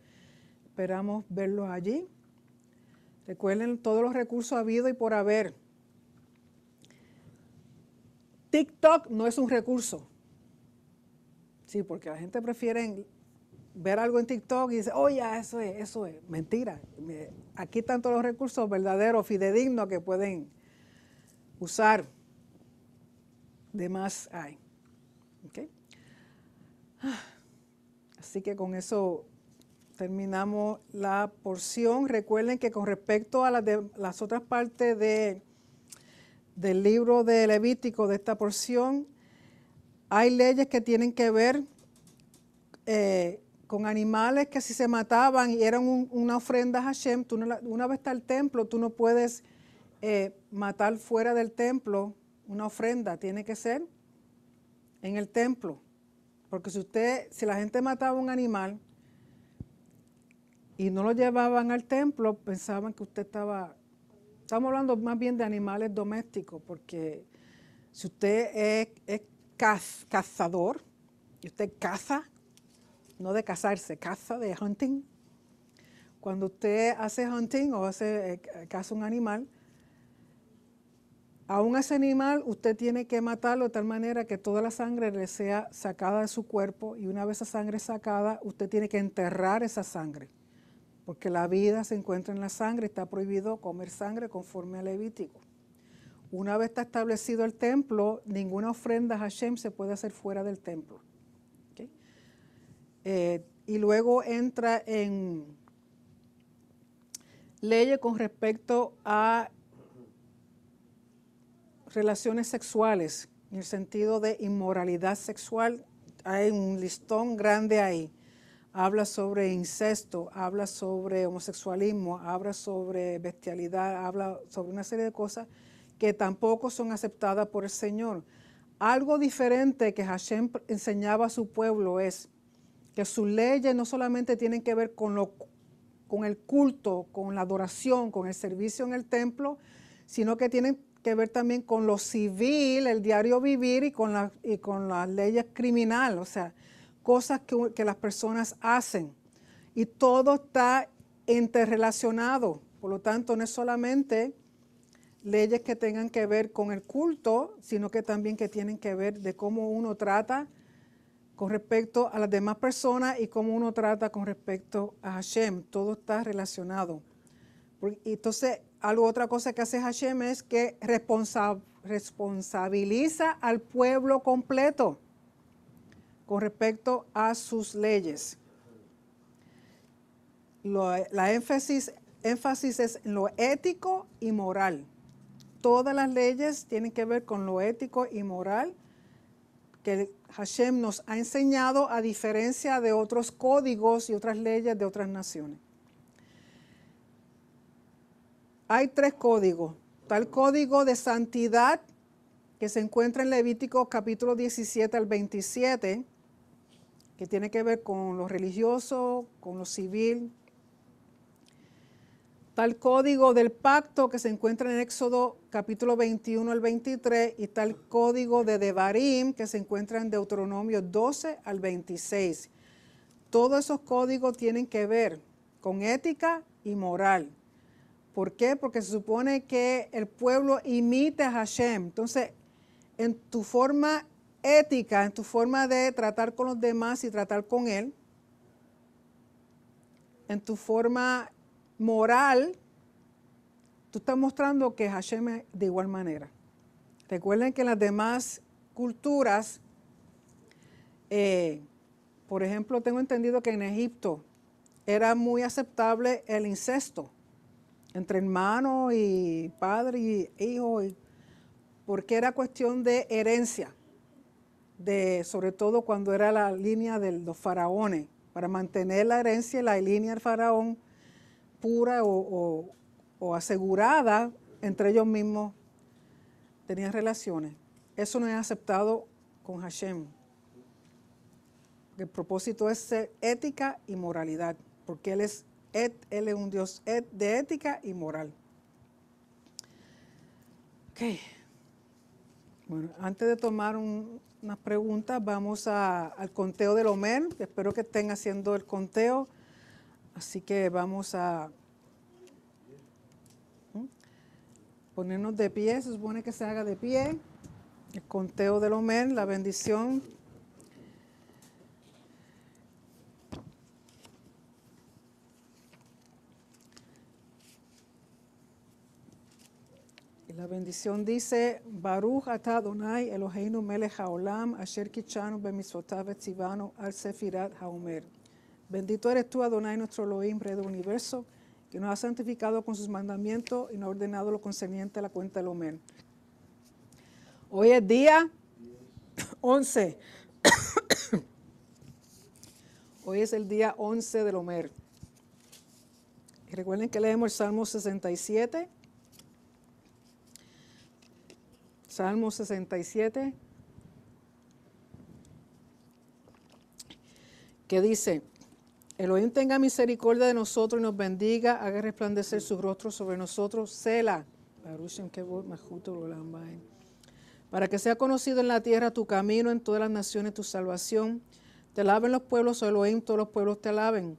Esperamos verlos allí. Recuerden todos los recursos habidos y por haber. TikTok no es un recurso. Sí, porque la gente prefiere ver algo en TikTok y dice, oh, ya, eso es, eso es, mentira. Aquí están todos los recursos verdaderos, fidedignos que pueden usar. De más hay. ¿Okay? Así que con eso terminamos la porción. Recuerden que con respecto a las, las otras partes de, del libro de Levítico, de esta porción, hay leyes que tienen que ver eh, con animales que si se mataban y eran una ofrenda a Hashem, una vez está el templo, tú no puedes eh, matar fuera del templo una ofrenda, tiene que ser en el templo. Porque si usted, si la gente mataba un animal y no lo llevaban al templo, pensaban que usted estaba, estamos hablando más bien de animales domésticos, porque si usted es, cazador y usted caza, no de cazarse, caza de hunting. Cuando usted hace hunting o hace, eh, eh, caza un animal, aún ese animal usted tiene que matarlo de tal manera que toda la sangre le sea sacada de su cuerpo y una vez esa sangre sacada, usted tiene que enterrar esa sangre, porque la vida se encuentra en la sangre, está prohibido comer sangre conforme al Levítico. Una vez está establecido el templo, ninguna ofrenda a Hashem se puede hacer fuera del templo. Eh, y luego entra en leyes con respecto a relaciones sexuales, en el sentido de inmoralidad sexual. Hay un listón grande ahí. Habla sobre incesto, habla sobre homosexualismo, habla sobre bestialidad, habla sobre una serie de cosas que tampoco son aceptadas por el Señor. Algo diferente que Hashem enseñaba a su pueblo es que sus leyes no solamente tienen que ver con, lo, con el culto, con la adoración, con el servicio en el templo, sino que tienen que ver también con lo civil, el diario vivir y con, la, y con las leyes criminales, o sea, cosas que, que las personas hacen. Y todo está interrelacionado, por lo tanto, no es solamente leyes que tengan que ver con el culto, sino que también que tienen que ver de cómo uno trata con respecto a las demás personas y cómo uno trata con respecto a Hashem. Todo está relacionado. entonces, algo, otra cosa que hace Hashem es que responsabiliza al pueblo completo con respecto a sus leyes. la énfasis, énfasis es en lo ético y moral. Todas las leyes tienen que ver con lo ético y moral que Hashem nos ha enseñado a diferencia de otros códigos y otras leyes de otras naciones. Hay tres códigos. tal código de santidad que se encuentra en Levítico capítulo 17 al 27, que tiene que ver con lo religioso, con lo civil, Está el código del pacto que se encuentra en Éxodo capítulo 21 al 23 y está el código de Devarim que se encuentra en Deuteronomio 12 al 26. Todos esos códigos tienen que ver con ética y moral. ¿Por qué? Porque se supone que el pueblo imita a Hashem. Entonces, en tu forma ética, en tu forma de tratar con los demás y tratar con él, en tu forma moral, tú estás mostrando que Hashem es de igual manera. Recuerden que en las demás culturas, eh, por ejemplo, tengo entendido que en Egipto era muy aceptable el incesto entre hermano y padre y hijo, porque era cuestión de herencia, de, sobre todo cuando era la línea de los faraones, para mantener la herencia y la línea del faraón pura o, asegurada entre ellos mismos tenían relaciones. Eso no es aceptado con Hashem. El propósito es ser ética y moralidad, porque Él es, un Dios de ética y moral. Ok. Bueno, antes de tomar unas preguntas, vamos al conteo del Omer. Espero que estén haciendo el conteo. Así que vamos a ¿Mm? ponernos de pie, se supone que se haga de pie, el conteo del Omer, la bendición. Y la bendición dice, Baruch ata Eloheinu melech haolam, asher kichanu bemisotav etzivanu al sefirat haomer. Bendito eres tú, Adonai, nuestro Elohim, Rey del universo, que nos ha santificado con sus mandamientos y nos ha ordenado lo concerniente a la cuenta del Omer. Hoy es día 11. [coughs] Hoy es el día 11 del Omer. Y recuerden que leemos el Salmo 67. Salmo 67. Que dice, Elohim tenga misericordia de nosotros y nos bendiga, haga resplandecer su rostro sobre nosotros, Sela, para que sea conocido en la tierra tu camino, en todas las naciones tu salvación. Te alaben los pueblos, oh Elohim, todos los pueblos te alaben.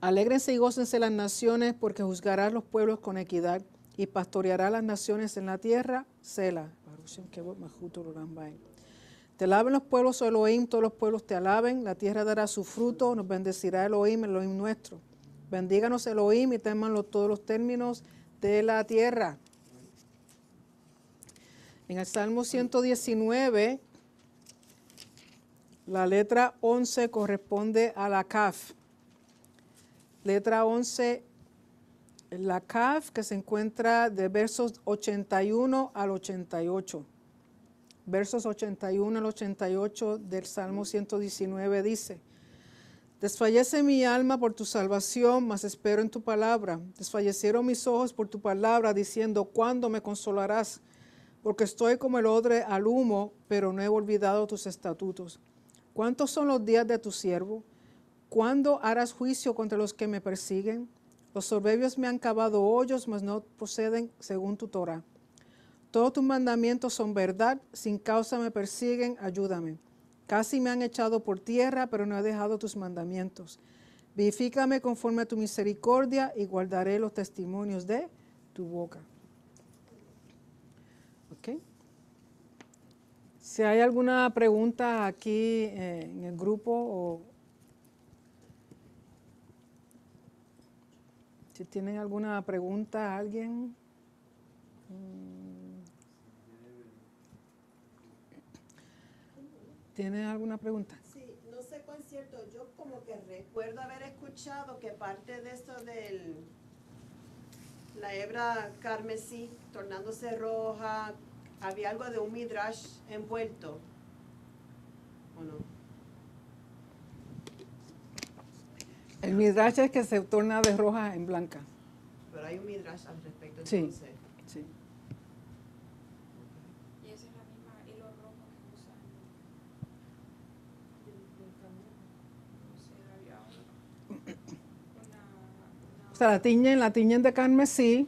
Alégrense y gócense las naciones, porque juzgarás los pueblos con equidad y pastoreará las naciones en la tierra, Sela. Te alaben los pueblos, oh Elohim, todos los pueblos te alaben, la tierra dará su fruto, nos bendecirá Elohim, Elohim nuestro. Bendíganos Elohim y temanlo todos los términos de la tierra. En el Salmo 119, la letra 11 corresponde a la CAF. Letra 11, la CAF que se encuentra de versos 81 al 88 versos 81 al 88 del Salmo 119 dice, Desfallece mi alma por tu salvación, mas espero en tu palabra. Desfallecieron mis ojos por tu palabra, diciendo, ¿cuándo me consolarás? Porque estoy como el odre al humo, pero no he olvidado tus estatutos. ¿Cuántos son los días de tu siervo? ¿Cuándo harás juicio contra los que me persiguen? Los soberbios me han cavado hoyos, mas no proceden según tu Torah. Todos tus mandamientos son verdad, sin causa me persiguen, ayúdame. Casi me han echado por tierra, pero no he dejado tus mandamientos. Vivifícame conforme a tu misericordia y guardaré los testimonios de tu boca. Si hay alguna pregunta aquí eh, en el grupo o si tienen alguna pregunta, alguien. Mm. ¿Tiene alguna pregunta? Sí, no sé cuán cierto. Yo como que recuerdo haber escuchado que parte de esto de la hebra carmesí tornándose roja, había algo de un midrash envuelto. ¿O no? El midrash es que se torna de roja en blanca. Pero hay un midrash al respecto entonces. Sí. O sea, la tiñen, la tiñen de carmesí,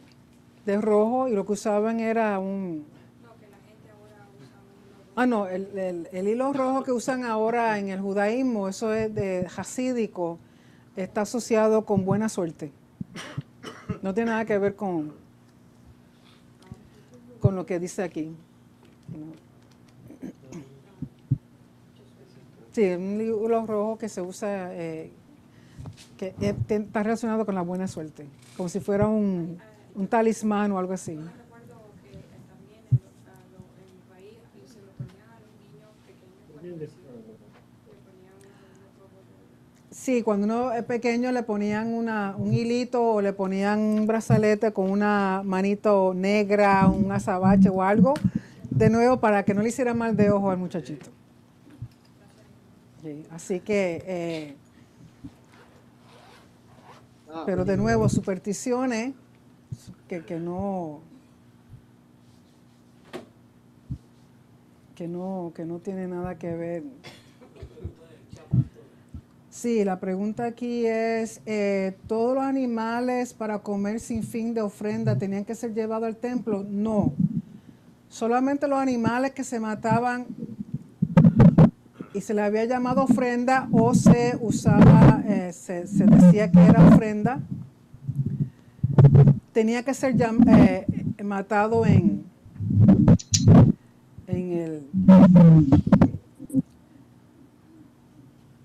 de rojo, y lo que usaban era un... No, que la gente ahora usa un Ah, no, el, hilo rojo que usan ahora en el judaísmo, eso es de jasídico, está asociado con buena suerte. No tiene nada que ver con, con lo que dice aquí. Sí, un hilo rojo que se usa... Eh, que eh, está relacionado con la buena suerte, como si fuera un, talismán o algo así. Sí, cuando uno es pequeño le ponían una, un hilito o le ponían un brazalete con una manito negra, un azabache o algo, de nuevo para que no le hiciera mal de ojo al muchachito. así que eh, Ah, Pero de nuevo, supersticiones que, no que no que no tiene nada que ver. Sí, la pregunta aquí es, eh, ¿todos los animales para comer sin fin de ofrenda tenían que ser llevados al templo? No, solamente los animales que se mataban y se le había llamado ofrenda o se usaba, eh, se, decía que era ofrenda, tenía que ser eh, matado en, en el...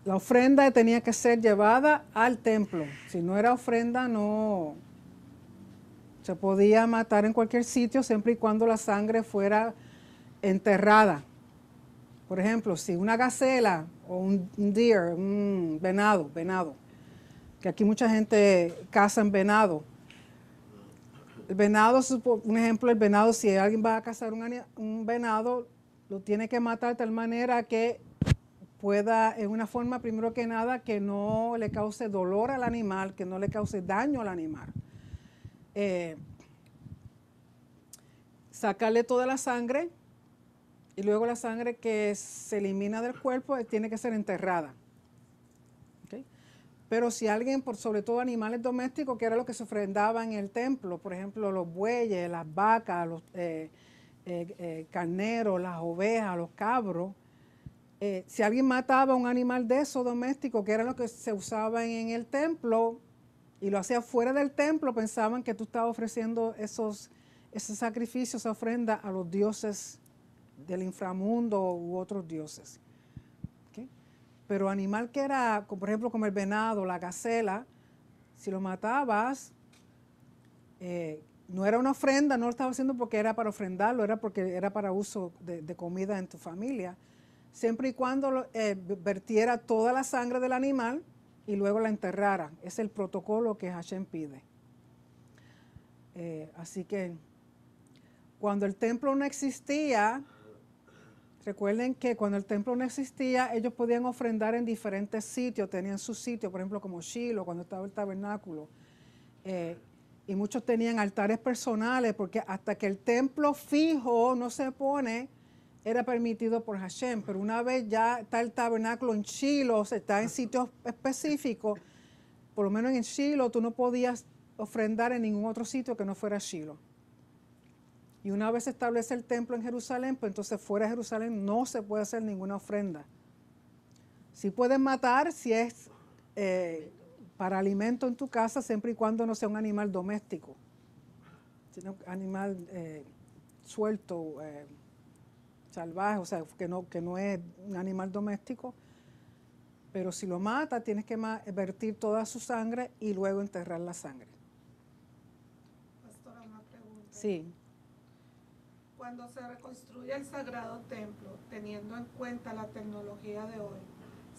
La ofrenda tenía que ser llevada al templo. Si no era ofrenda, no se podía matar en cualquier sitio, siempre y cuando la sangre fuera enterrada por ejemplo, si una gacela o un deer, un venado, venado, que aquí mucha gente caza en venado. El venado, un ejemplo, el venado, si alguien va a cazar un, venado, lo tiene que matar de tal manera que pueda, en una forma, primero que nada, que no le cause dolor al animal, que no le cause daño al animal. Eh, sacarle toda la sangre, y luego la sangre que se elimina del cuerpo eh, tiene que ser enterrada. Pero si alguien, por, sobre todo animales domésticos, que era lo que se ofrendaban en el templo, por ejemplo, los bueyes, las vacas, los eh, eh, carneros, las ovejas, los cabros, si alguien mataba un animal de esos domésticos, que era lo que se usaba en el templo, y lo hacía fuera del templo, pensaban que tú estabas ofreciendo esos, ese sacrificio, esa ofrenda a los dioses del inframundo u otros dioses. Pero animal que era, por ejemplo, como el venado, la gacela, si lo matabas, eh, no era una ofrenda, no lo estaba haciendo porque era para ofrendarlo, era porque era para uso de, comida en tu familia, siempre y cuando eh, vertiera toda la sangre del animal y luego la enterrara. Es el protocolo que Hashem pide. Eh, así que cuando el templo no existía, Recuerden que cuando el templo no existía, ellos podían ofrendar en diferentes sitios, tenían su sitio, por ejemplo, como Shiloh, cuando estaba el tabernáculo. Eh, y muchos tenían altares personales, porque hasta que el templo fijo no se pone, era permitido por Hashem. Pero una vez ya está el tabernáculo en Shiloh, está en sitios específicos, por lo menos en Shiloh, tú no podías ofrendar en ningún otro sitio que no fuera Shiloh. Y una vez establece el templo en Jerusalén, pues entonces fuera de Jerusalén no se puede hacer ninguna ofrenda. Si puedes matar, si es eh, para alimento en tu casa, siempre y cuando no sea un animal doméstico, sino un animal eh, suelto, eh, salvaje, o sea, que no, que no es un animal doméstico. Pero si lo mata, tienes que vertir toda su sangre y luego enterrar la sangre. Pastora, una pregunta. Sí cuando se reconstruye el sagrado templo, teniendo en cuenta la tecnología de hoy,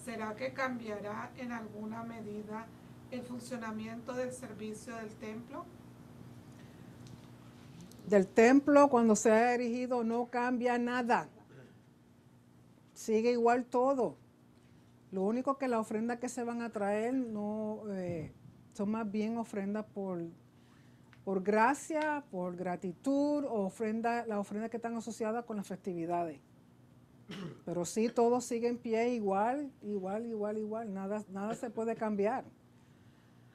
¿será que cambiará en alguna medida el funcionamiento del servicio del templo? Del templo cuando se ha erigido no cambia nada. Sigue igual todo. Lo único que la ofrenda que se van a traer no eh, son más bien ofrenda por por gracia, por gratitud o ofrenda, las ofrendas que están asociadas con las festividades. Pero sí, todo sigue en pie igual, igual, igual, igual. Nada, nada se puede cambiar.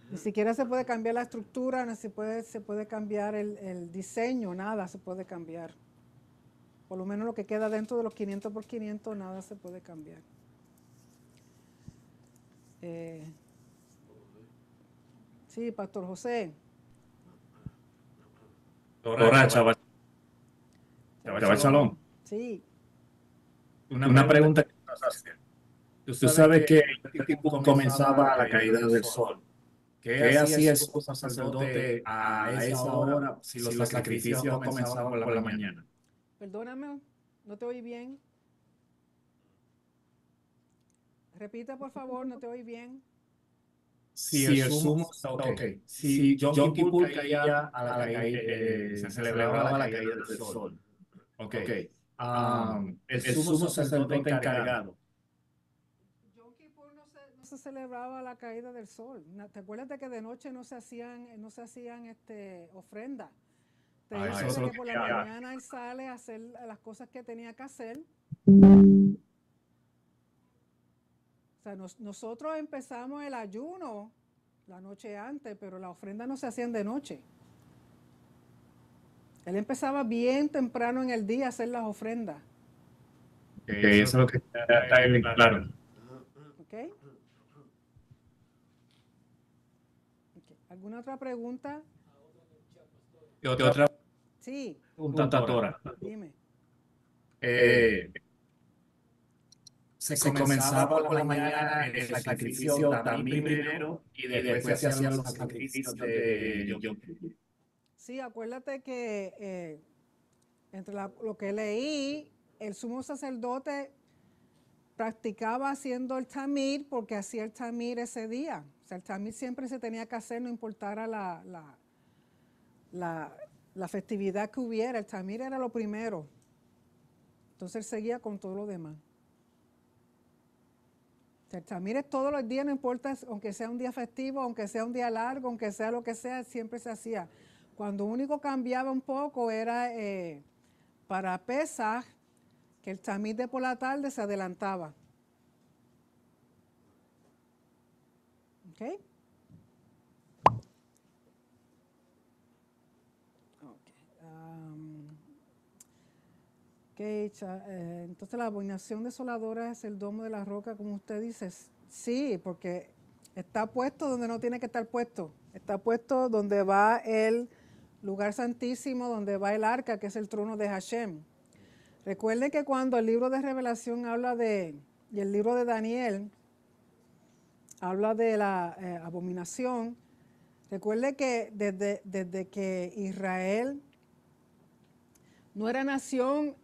Ni siquiera se puede cambiar la estructura, ni se puede, se puede cambiar el, diseño, nada se puede cambiar. Por lo menos lo que queda dentro de los 500 por 500, nada se puede cambiar. Eh, sí, Pastor José. Torra, Chaval. Chaval Sí. Una, pregunta, que nos hace. Usted sabe que el tiempo comenzaba la caída del sol. ¿Qué, hacía el sacerdote a esa hora si los, sacrificios, sacrificios comenzaban por la mañana? Perdóname, no te oí bien. Repita, por favor, no te oí bien si, el sumo, ok, Okay. si John Yom caía a la, a eh, eh, se celebraba la caída del sol. Ok. okay. Um, el, el, sumo sacerdote encargado. Yom no se, no se celebraba la caída del sol. ¿Te acuerdas de que de noche no se hacían, no se hacían este, ofrendas? Te ah, eso por la mañana él sale a hacer las cosas que tenía que hacer nosotros empezamos el ayuno la noche antes, pero las ofrendas no se hacían de noche. Él empezaba bien temprano en el día a hacer las ofrendas. Okay, eso es lo que está en claro. Okay. ¿Alguna otra pregunta? otra? Sí. Pregunta, Dime. Eh, se, comenzaba, por la mañana el sacrificio Tamir primero y después se hacían los sacrificios de Yom Sí, acuérdate que eh, entre lo que leí, el sumo sacerdote practicaba haciendo el tamir porque hacía el tamir ese día. O sea, el tamir siempre se tenía que hacer, no importara la festividad que hubiera. El tamir era lo primero. Entonces él seguía con todo lo demás. El es todos los días, no importa, aunque sea un día festivo, aunque sea un día largo, aunque sea lo que sea, siempre se hacía. Cuando único cambiaba un poco era eh, para pesar, que el tamiz de por la tarde se adelantaba. ¿Okay? hecha. Eh, entonces la abominación desoladora es el domo de la roca, como usted dice. Sí, porque está puesto donde no tiene que estar puesto. Está puesto donde va el lugar santísimo, donde va el arca, que es el trono de Hashem. recuerde que cuando el libro de Revelación habla de, y el libro de Daniel habla de la eh, abominación, recuerde que desde, desde que Israel no era nación,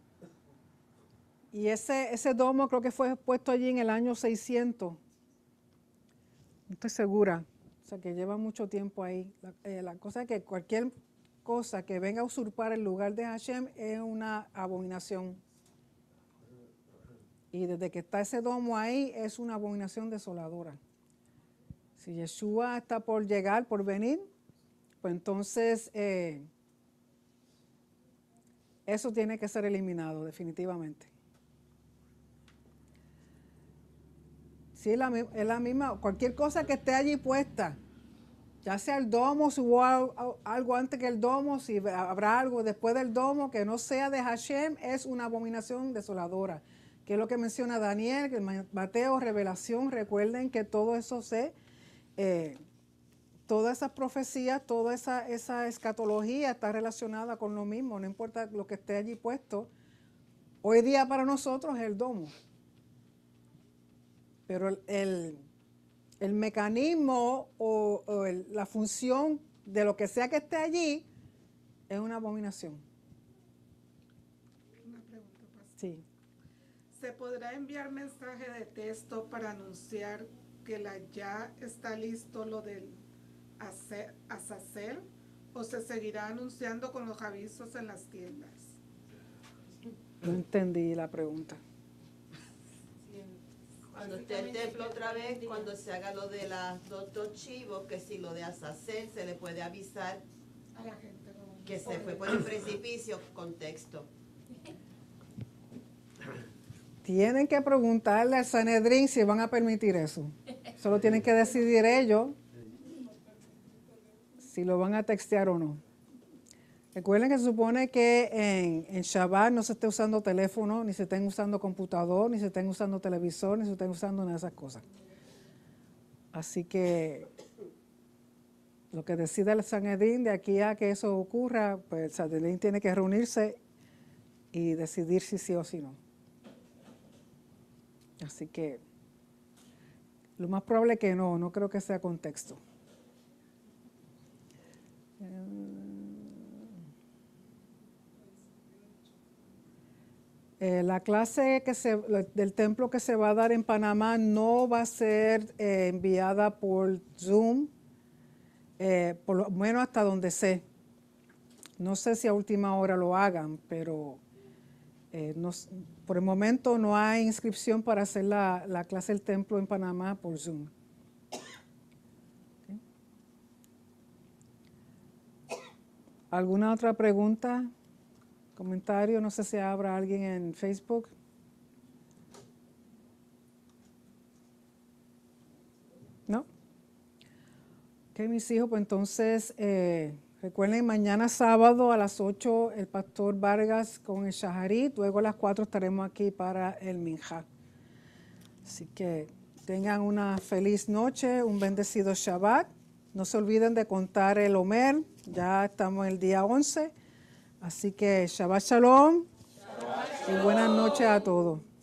y ese, ese domo creo que fue puesto allí en el año 600. No estoy segura. O sea, que lleva mucho tiempo ahí. Eh, la, cosa es que cualquier cosa que venga a usurpar el lugar de Hashem es una abominación. Y desde que está ese domo ahí es una abominación desoladora. Si Yeshua está por llegar, por venir, pues entonces eh, eso tiene que ser eliminado definitivamente. Sí, es la, misma. Cualquier cosa que esté allí puesta, ya sea el domo, si hubo algo antes que el domo, si habrá algo después del domo que no sea de Hashem, es una abominación desoladora. Que es lo que menciona Daniel, Mateo, Revelación, recuerden que todo eso se, eh, toda esa profecía, toda esa, esa escatología está relacionada con lo mismo, no importa lo que esté allí puesto. Hoy día para nosotros es el domo. Pero el, el, mecanismo o, la función de lo que sea que esté allí es una abominación. Una pregunta, Pastor. Sí. ¿Se podrá enviar mensaje de texto para anunciar que la ya está listo lo del hacer, hacer o se seguirá anunciando con los avisos en las tiendas? No entendí la pregunta. Cuando esté el templo otra vez, cuando se haga lo de las dos, chivos, que si lo de hacer, se le puede avisar que se fue por el precipicio, contexto. Tienen que preguntarle al Sanedrín si van a permitir eso. Solo tienen que decidir ellos si lo van a textear o no. Recuerden que se supone que en, en Shabbat no se esté usando teléfono, ni se estén usando computador, ni se estén usando televisor, ni se estén usando una de esas cosas. Así que lo que decida el Sanedín de aquí a que eso ocurra, pues el Sanedín tiene que reunirse y decidir si sí o si no. Así que lo más probable que no, no creo que sea contexto. Eh, la clase del templo que se va a dar en Panamá no va a ser eh, enviada por Zoom, eh, por lo menos hasta donde sé. No sé si a última hora lo hagan, pero por el momento no hay inscripción para hacer la, clase del templo en Panamá por Zoom. ¿Alguna otra pregunta? Comentario, no sé si habrá alguien en Facebook. ¿No? Ok, mis hijos, pues entonces eh, recuerden mañana sábado a las 8 el pastor Vargas con el Shaharit, luego a las 4 estaremos aquí para el Minja. Así que tengan una feliz noche, un bendecido Shabbat. No se olviden de contar el Omer, ya estamos en el día 11 Así que Shabbat Shalom, y buenas noches a todos.